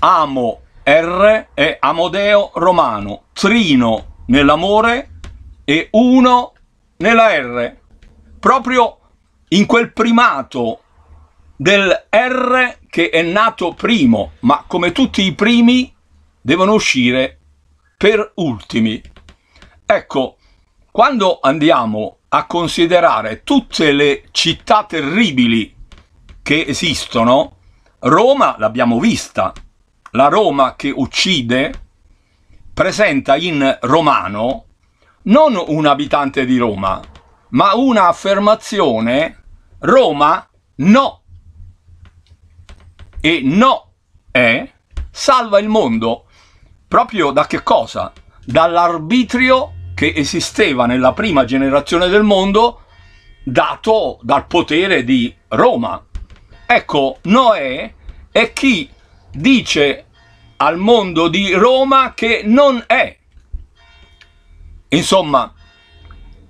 amo R è Amodeo Romano, trino nell'amore e uno nella R, proprio in quel primato del R che è nato primo, ma come tutti i primi devono uscire per ultimi. Ecco, quando andiamo a considerare tutte le città terribili che esistono, Roma l'abbiamo vista, la Roma che uccide presenta in romano non un abitante di Roma, ma una affermazione Roma no. E no è salva il mondo proprio da che cosa? Dall'arbitrio che esisteva nella prima generazione del mondo dato dal potere di Roma. Ecco, Noè è chi dice al mondo di Roma che non è Insomma,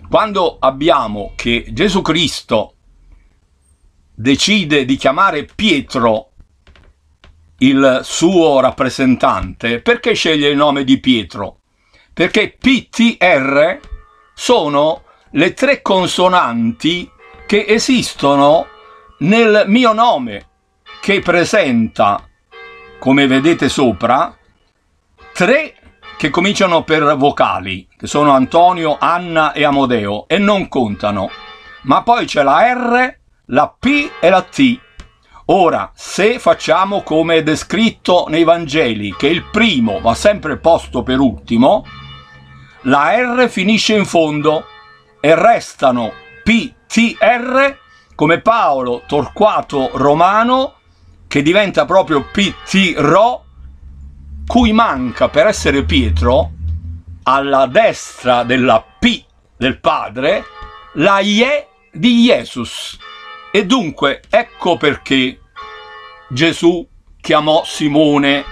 quando abbiamo che Gesù Cristo decide di chiamare Pietro il suo rappresentante, perché sceglie il nome di Pietro? Perché PTR sono le tre consonanti che esistono nel mio nome, che presenta, come vedete sopra, tre che cominciano per vocali, che sono Antonio, Anna e Amodeo, e non contano. Ma poi c'è la R, la P e la T. Ora, se facciamo come è descritto nei Vangeli, che il primo va sempre posto per ultimo, la R finisce in fondo e restano P, T, R, come Paolo Torquato Romano, che diventa proprio P, T, Ro cui manca per essere Pietro alla destra della P del padre la IE di Jesus. E dunque ecco perché Gesù chiamò Simone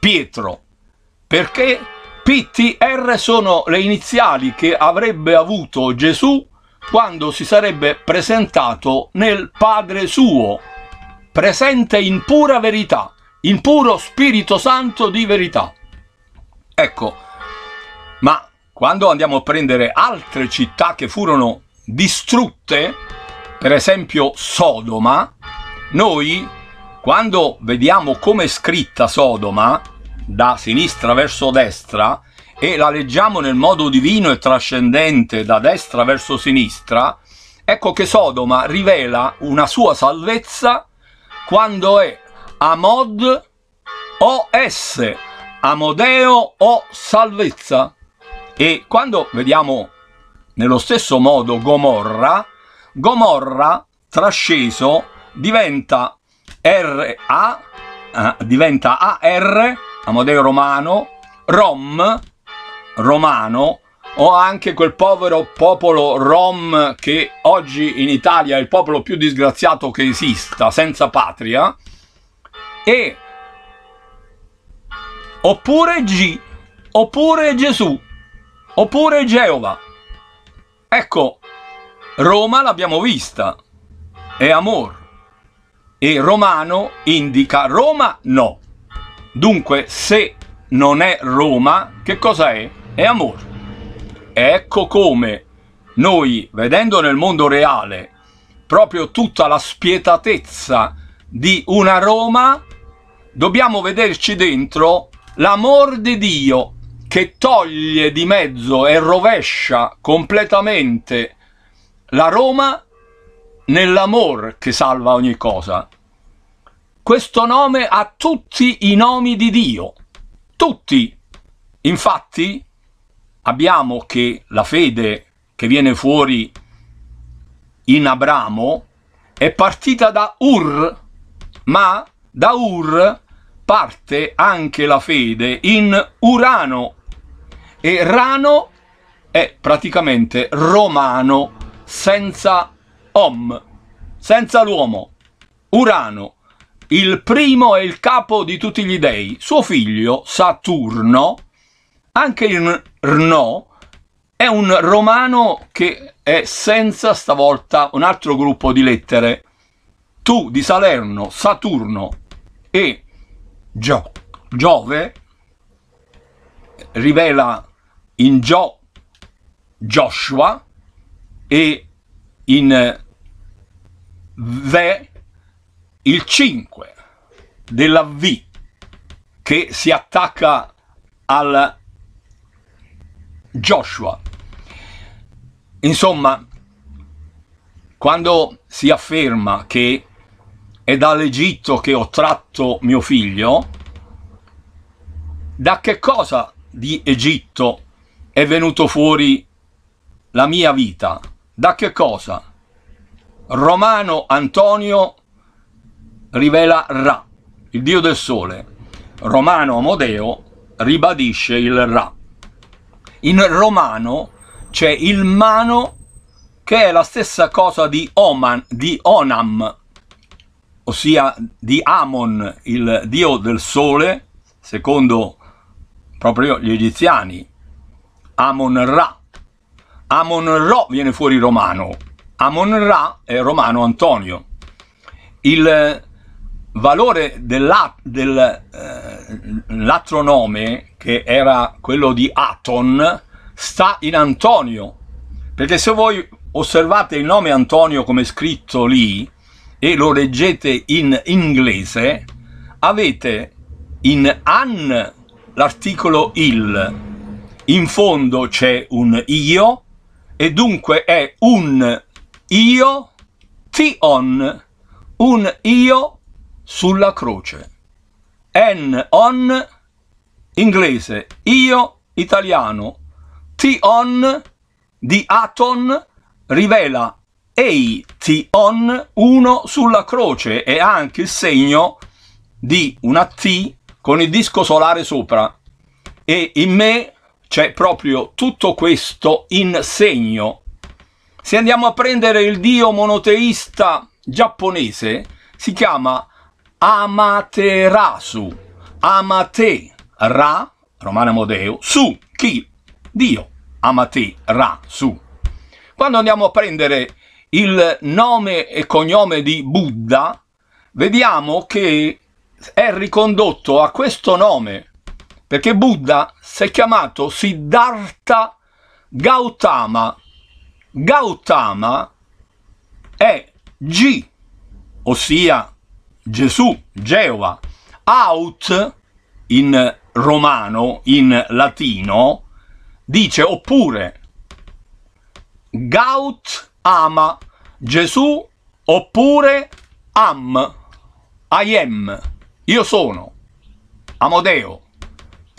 Pietro, perché PTR sono le iniziali che avrebbe avuto Gesù quando si sarebbe presentato nel Padre suo, presente in pura verità in puro Spirito Santo di verità. Ecco, ma quando andiamo a prendere altre città che furono distrutte, per esempio Sodoma, noi quando vediamo come è scritta Sodoma, da sinistra verso destra, e la leggiamo nel modo divino e trascendente da destra verso sinistra, ecco che Sodoma rivela una sua salvezza quando è Amod OS, Amodeo o salvezza. E quando vediamo nello stesso modo Gomorra, Gomorra trasceso diventa RA, eh, diventa AR, Amodeo romano, Rom, romano, o anche quel povero popolo rom che oggi in Italia è il popolo più disgraziato che esista, senza patria, e oppure G oppure Gesù oppure Geova. Ecco, Roma l'abbiamo vista, è amor. E romano indica Roma no. Dunque, se non è Roma, che cosa è? È amor. Ecco come noi, vedendo nel mondo reale proprio tutta la spietatezza di una Roma dobbiamo vederci dentro l'amor di Dio che toglie di mezzo e rovescia completamente la Roma nell'amor che salva ogni cosa. Questo nome ha tutti i nomi di Dio, tutti. Infatti abbiamo che la fede che viene fuori in Abramo è partita da Ur, ma da Ur parte anche la fede in Urano e Rano è praticamente romano senza om, senza l'uomo. Urano, il primo e il capo di tutti gli dei, suo figlio Saturno, anche in Rno, è un romano che è senza stavolta un altro gruppo di lettere. Tu di Salerno, Saturno, e Gio, Giove rivela in Gio Joshua e in Ve il 5 della V che si attacca al Joshua. Insomma, quando si afferma che e dall'Egitto che ho tratto mio figlio, da che cosa di Egitto è venuto fuori la mia vita? Da che cosa? Romano Antonio rivela Ra, il dio del sole. Romano Amodeo ribadisce il Ra. In romano c'è il mano che è la stessa cosa di, Oman, di Onam, ossia di Amon, il dio del sole, secondo proprio gli egiziani, Amon Ra. Amon Ro viene fuori romano, Amon Ra è romano Antonio. Il valore dell'astronome, del, eh, che era quello di Aton, sta in Antonio, perché se voi osservate il nome Antonio come scritto lì, e lo leggete in inglese, avete in an l'articolo il, in fondo c'è un io e dunque è un io ti on, un io sulla croce. En on inglese, io italiano, ti on di Aton rivela Eition, 1 sulla croce, e ha anche il segno di una T con il disco solare sopra. E in me c'è proprio tutto questo in segno. Se andiamo a prendere il dio monoteista giapponese, si chiama Amaterasu, Amate Ra, Romano Modeo, Su, chi? Dio, Amate Quando andiamo a prendere il nome e cognome di Buddha, vediamo che è ricondotto a questo nome, perché Buddha si è chiamato Siddhartha Gautama. Gautama è G, ossia Gesù, Geova. Out in romano, in latino, dice oppure Gaut ama Gesù oppure am, I am, io sono, Amodeo.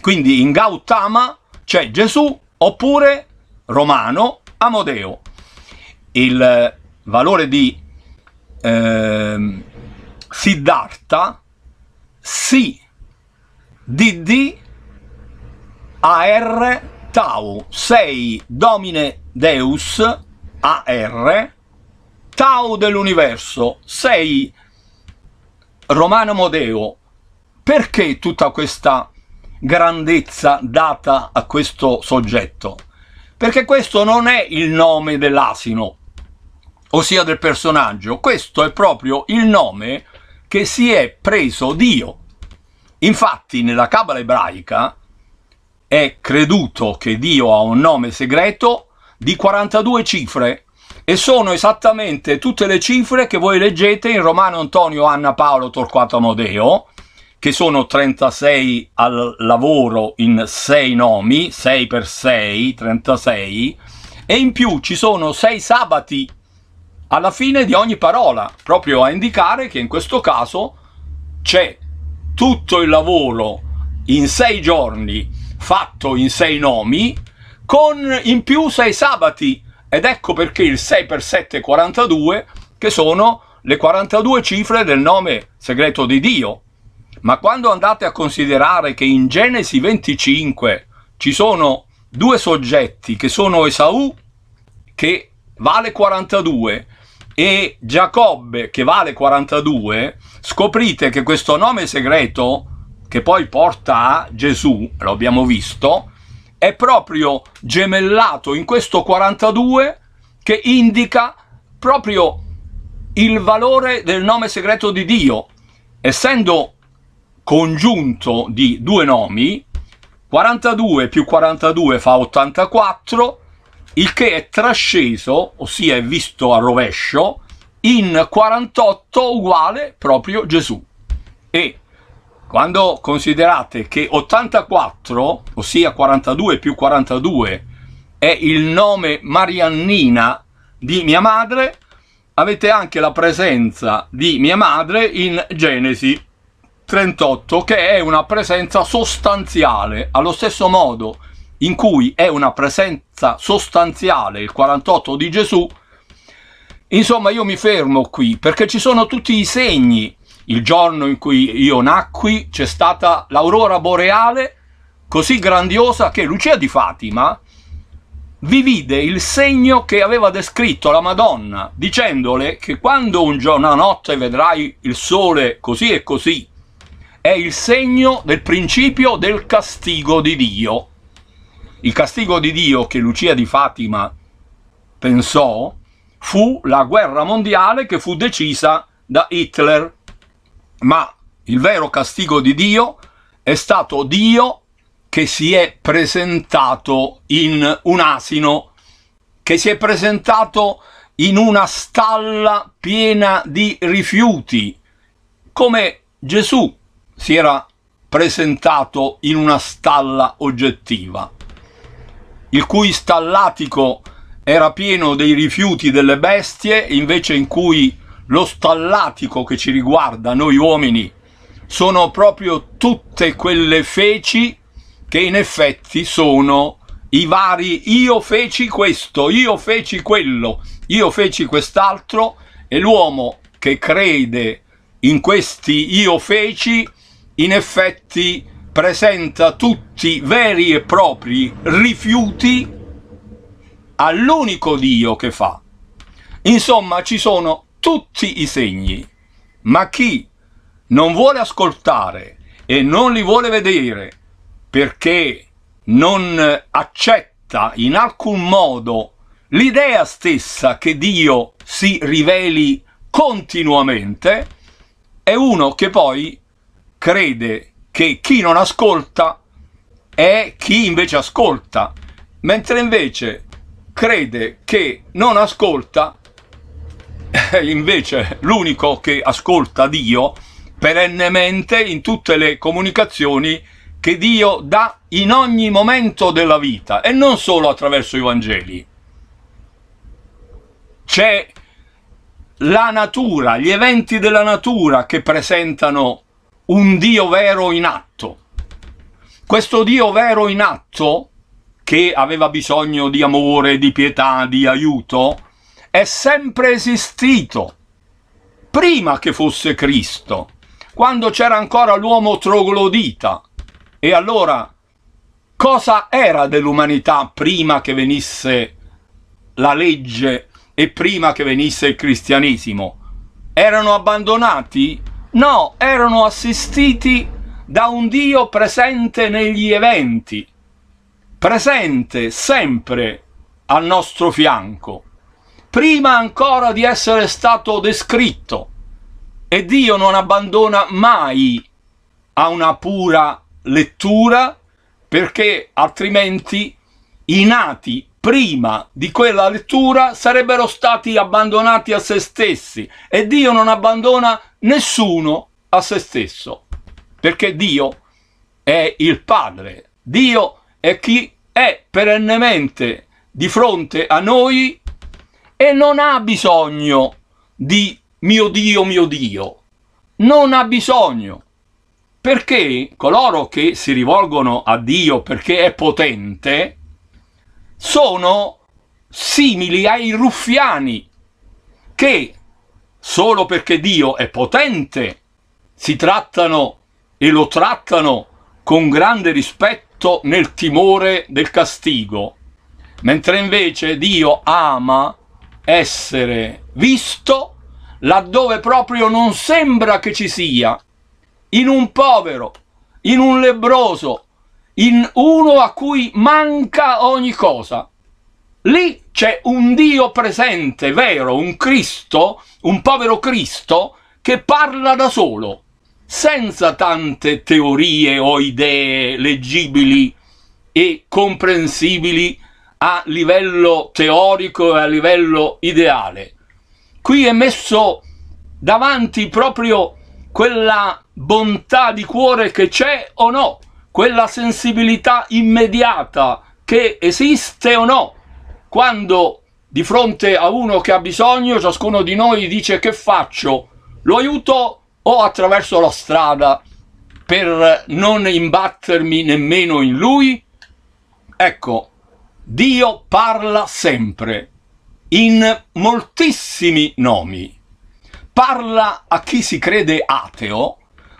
Quindi in Gautama c'è Gesù oppure romano Amodeo. Il valore di eh, Siddhartha, si, a, r, tau, sei domine deus, AR, Tau dell'universo, sei Romano Modeo. Perché tutta questa grandezza data a questo soggetto? Perché questo non è il nome dell'asino, ossia del personaggio, questo è proprio il nome che si è preso Dio. Infatti nella Cabala ebraica è creduto che Dio ha un nome segreto di 42 cifre e sono esattamente tutte le cifre che voi leggete in Romano Antonio Anna Paolo Torquato Amodeo, che sono 36 al lavoro in 6 nomi, 6 per 6, 36, e in più ci sono 6 sabati alla fine di ogni parola, proprio a indicare che in questo caso c'è tutto il lavoro in 6 giorni fatto in 6 nomi, con in più 6 sabati ed ecco perché il 6 per 7 è 42 che sono le 42 cifre del nome segreto di Dio. Ma quando andate a considerare che in Genesi 25 ci sono due soggetti che sono Esaù che vale 42 e Giacobbe che vale 42, scoprite che questo nome segreto che poi porta a Gesù, lo abbiamo visto, è proprio gemellato in questo 42 che indica proprio il valore del nome segreto di Dio. Essendo congiunto di due nomi, 42 più 42 fa 84, il che è trasceso, ossia è visto a rovescio, in 48 uguale proprio Gesù. E quando considerate che 84, ossia 42 più 42, è il nome Mariannina di mia madre, avete anche la presenza di mia madre in Genesi 38, che è una presenza sostanziale. Allo stesso modo in cui è una presenza sostanziale il 48 di Gesù, Insomma, io mi fermo qui perché ci sono tutti i segni il giorno in cui io nacqui c'è stata l'aurora boreale così grandiosa che Lucia di Fatima vi vide il segno che aveva descritto la Madonna, dicendole che quando un giorno una notte vedrai il sole così e così, è il segno del principio del castigo di Dio. Il castigo di Dio che Lucia di Fatima pensò fu la guerra mondiale che fu decisa da Hitler ma il vero castigo di Dio è stato Dio che si è presentato in un asino, che si è presentato in una stalla piena di rifiuti, come Gesù si era presentato in una stalla oggettiva, il cui stallatico era pieno dei rifiuti delle bestie, invece in cui lo stallatico che ci riguarda, noi uomini, sono proprio tutte quelle feci che in effetti sono i vari io feci questo, io feci quello, io feci quest'altro e l'uomo che crede in questi io feci in effetti presenta tutti veri e propri rifiuti all'unico Dio che fa. Insomma, ci sono tutti i segni, ma chi non vuole ascoltare e non li vuole vedere perché non accetta in alcun modo l'idea stessa che Dio si riveli continuamente, è uno che poi crede che chi non ascolta è chi invece ascolta, mentre invece crede che non ascolta invece l'unico che ascolta Dio perennemente in tutte le comunicazioni che Dio dà in ogni momento della vita e non solo attraverso i Vangeli. C'è la natura, gli eventi della natura che presentano un Dio vero in atto. Questo Dio vero in atto, che aveva bisogno di amore, di pietà, di aiuto, è sempre esistito, prima che fosse Cristo, quando c'era ancora l'uomo troglodita. E allora, cosa era dell'umanità prima che venisse la legge e prima che venisse il cristianesimo? Erano abbandonati? No, erano assistiti da un Dio presente negli eventi, presente sempre al nostro fianco prima ancora di essere stato descritto e Dio non abbandona mai a una pura lettura perché altrimenti i nati prima di quella lettura sarebbero stati abbandonati a se stessi e Dio non abbandona nessuno a se stesso perché Dio è il Padre, Dio è chi è perennemente di fronte a noi e non ha bisogno di mio Dio, mio Dio. Non ha bisogno. Perché coloro che si rivolgono a Dio perché è potente sono simili ai ruffiani che solo perché Dio è potente si trattano e lo trattano con grande rispetto nel timore del castigo, mentre invece Dio ama essere visto laddove proprio non sembra che ci sia, in un povero, in un lebroso, in uno a cui manca ogni cosa. Lì c'è un Dio presente, vero, un Cristo, un povero Cristo, che parla da solo, senza tante teorie o idee leggibili e comprensibili a livello teorico e a livello ideale. Qui è messo davanti proprio quella bontà di cuore che c'è o no, quella sensibilità immediata che esiste o no. Quando di fronte a uno che ha bisogno, ciascuno di noi dice che faccio? Lo aiuto o attraverso la strada per non imbattermi nemmeno in lui? Ecco, Dio parla sempre, in moltissimi nomi. Parla a chi si crede ateo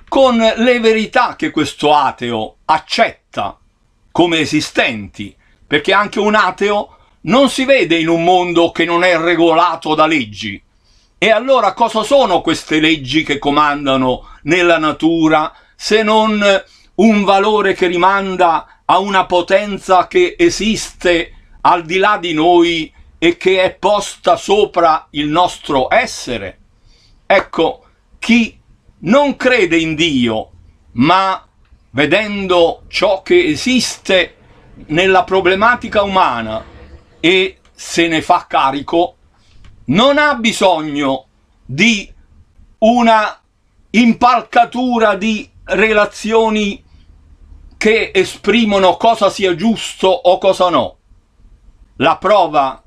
con le verità che questo ateo accetta come esistenti, perché anche un ateo non si vede in un mondo che non è regolato da leggi. E allora cosa sono queste leggi che comandano nella natura se non un valore che rimanda a una potenza che esiste al di là di noi e che è posta sopra il nostro essere. Ecco, chi non crede in Dio, ma vedendo ciò che esiste nella problematica umana e se ne fa carico, non ha bisogno di una impalcatura di relazioni che esprimono cosa sia giusto o cosa no. La prova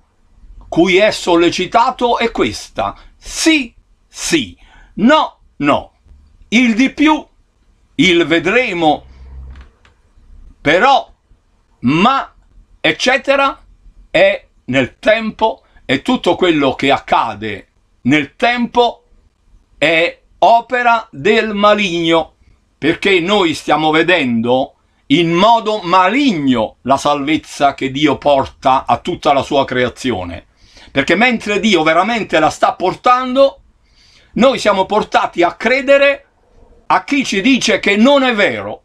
cui è sollecitato è questa. Sì, sì. No, no. Il di più, il vedremo, però, ma, eccetera, è nel tempo e tutto quello che accade nel tempo è opera del maligno, perché noi stiamo vedendo in modo maligno la salvezza che Dio porta a tutta la sua creazione. Perché mentre Dio veramente la sta portando, noi siamo portati a credere a chi ci dice che non è vero,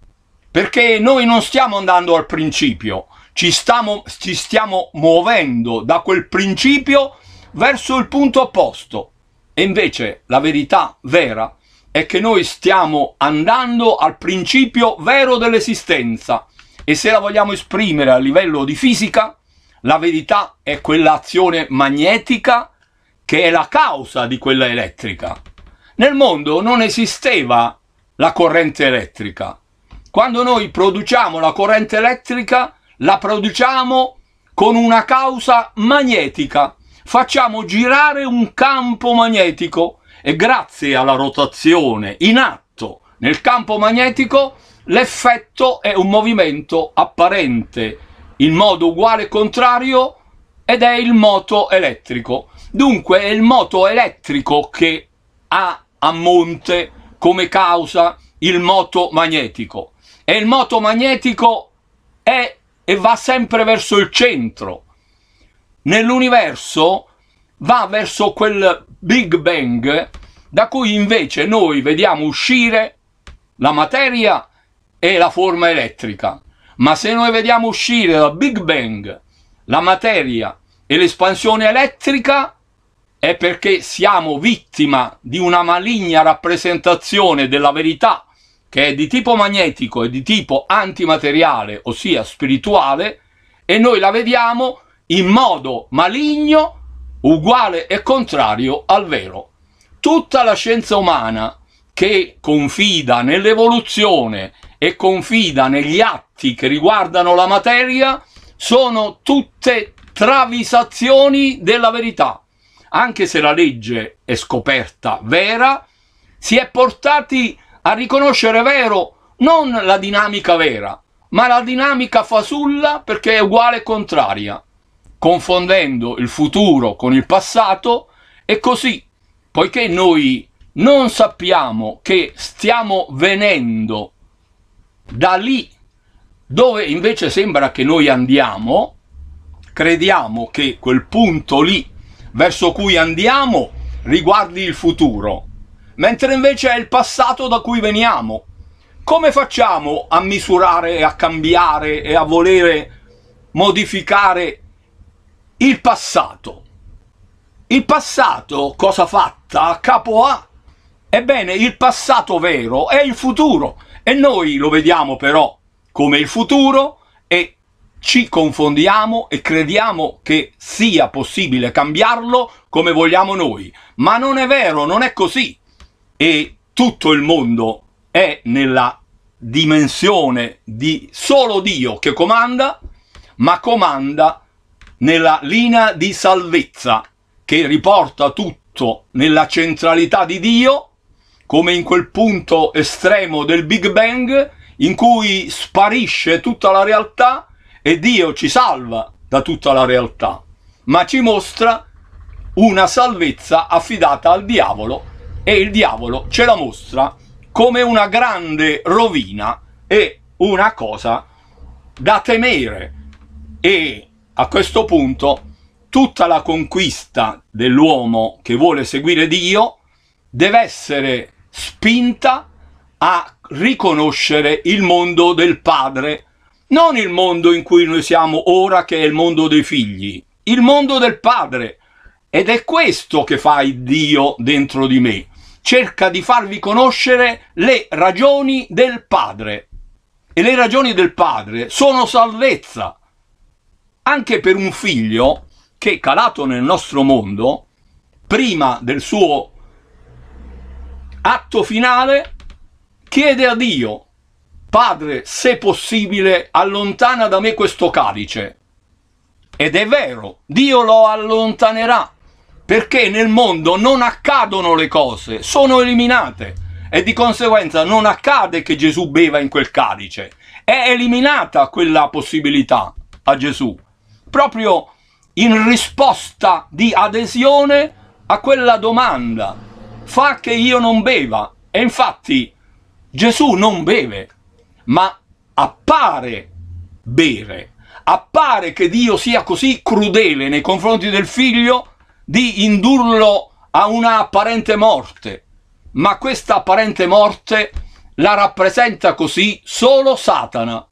perché noi non stiamo andando al principio, ci stiamo, ci stiamo muovendo da quel principio verso il punto opposto. E invece la verità vera è che noi stiamo andando al principio vero dell'esistenza e se la vogliamo esprimere a livello di fisica, la verità è quell'azione magnetica che è la causa di quella elettrica. Nel mondo non esisteva la corrente elettrica. Quando noi produciamo la corrente elettrica, la produciamo con una causa magnetica. Facciamo girare un campo magnetico e grazie alla rotazione in atto nel campo magnetico l'effetto è un movimento apparente in modo uguale e contrario ed è il moto elettrico. Dunque è il moto elettrico che ha a monte come causa il moto magnetico e il moto magnetico è e va sempre verso il centro. Nell'universo va verso quel Big Bang, da cui invece noi vediamo uscire la materia e la forma elettrica. Ma se noi vediamo uscire dal Big Bang la materia e l'espansione elettrica, è perché siamo vittima di una maligna rappresentazione della verità che è di tipo magnetico e di tipo antimateriale, ossia spirituale, e noi la vediamo in modo maligno uguale e contrario al vero. Tutta la scienza umana che confida nell'evoluzione e confida negli atti che riguardano la materia sono tutte travisazioni della verità. Anche se la legge è scoperta vera, si è portati a riconoscere vero non la dinamica vera, ma la dinamica fasulla perché è uguale e contraria confondendo il futuro con il passato e così, poiché noi non sappiamo che stiamo venendo da lì dove invece sembra che noi andiamo, crediamo che quel punto lì verso cui andiamo riguardi il futuro, mentre invece è il passato da cui veniamo. Come facciamo a misurare, a cambiare e a volere modificare il passato. Il passato, cosa fatta? Capo A. Ebbene, il passato vero è il futuro e noi lo vediamo però come il futuro e ci confondiamo e crediamo che sia possibile cambiarlo come vogliamo noi. Ma non è vero, non è così. E tutto il mondo è nella dimensione di solo Dio che comanda, ma comanda nella linea di salvezza che riporta tutto nella centralità di Dio, come in quel punto estremo del Big Bang in cui sparisce tutta la realtà e Dio ci salva da tutta la realtà, ma ci mostra una salvezza affidata al diavolo e il diavolo ce la mostra come una grande rovina e una cosa da temere e a questo punto tutta la conquista dell'uomo che vuole seguire Dio deve essere spinta a riconoscere il mondo del padre, non il mondo in cui noi siamo ora che è il mondo dei figli, il mondo del padre. Ed è questo che fa il Dio dentro di me. Cerca di farvi conoscere le ragioni del padre. E le ragioni del padre sono salvezza, anche per un figlio che è calato nel nostro mondo, prima del suo atto finale, chiede a Dio, Padre, se possibile, allontana da me questo calice. Ed è vero, Dio lo allontanerà, perché nel mondo non accadono le cose, sono eliminate e di conseguenza non accade che Gesù beva in quel calice. È eliminata quella possibilità a Gesù proprio in risposta di adesione a quella domanda, fa che io non beva. E infatti Gesù non beve, ma appare bere, appare che Dio sia così crudele nei confronti del figlio di indurlo a una apparente morte, ma questa apparente morte la rappresenta così solo Satana.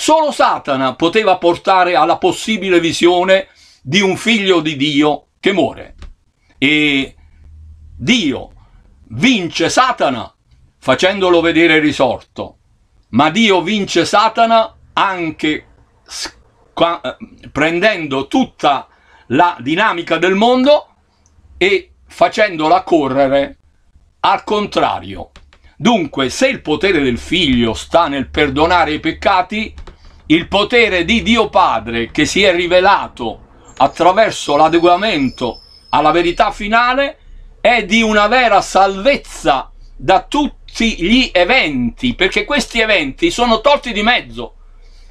Solo Satana poteva portare alla possibile visione di un figlio di Dio che muore. E Dio vince Satana facendolo vedere risorto, ma Dio vince Satana anche eh, prendendo tutta la dinamica del mondo e facendola correre al contrario. Dunque, se il potere del figlio sta nel perdonare i peccati, il potere di Dio Padre che si è rivelato attraverso l'adeguamento alla verità finale è di una vera salvezza da tutti gli eventi, perché questi eventi sono tolti di mezzo.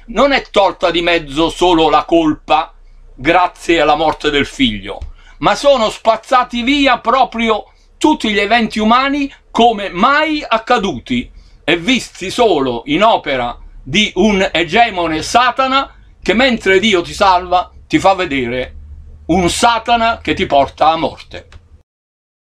Non è tolta di mezzo solo la colpa grazie alla morte del figlio, ma sono spazzati via proprio tutti gli eventi umani come mai accaduti e visti solo in opera di un egemone Satana che mentre Dio ti salva ti fa vedere un Satana che ti porta a morte.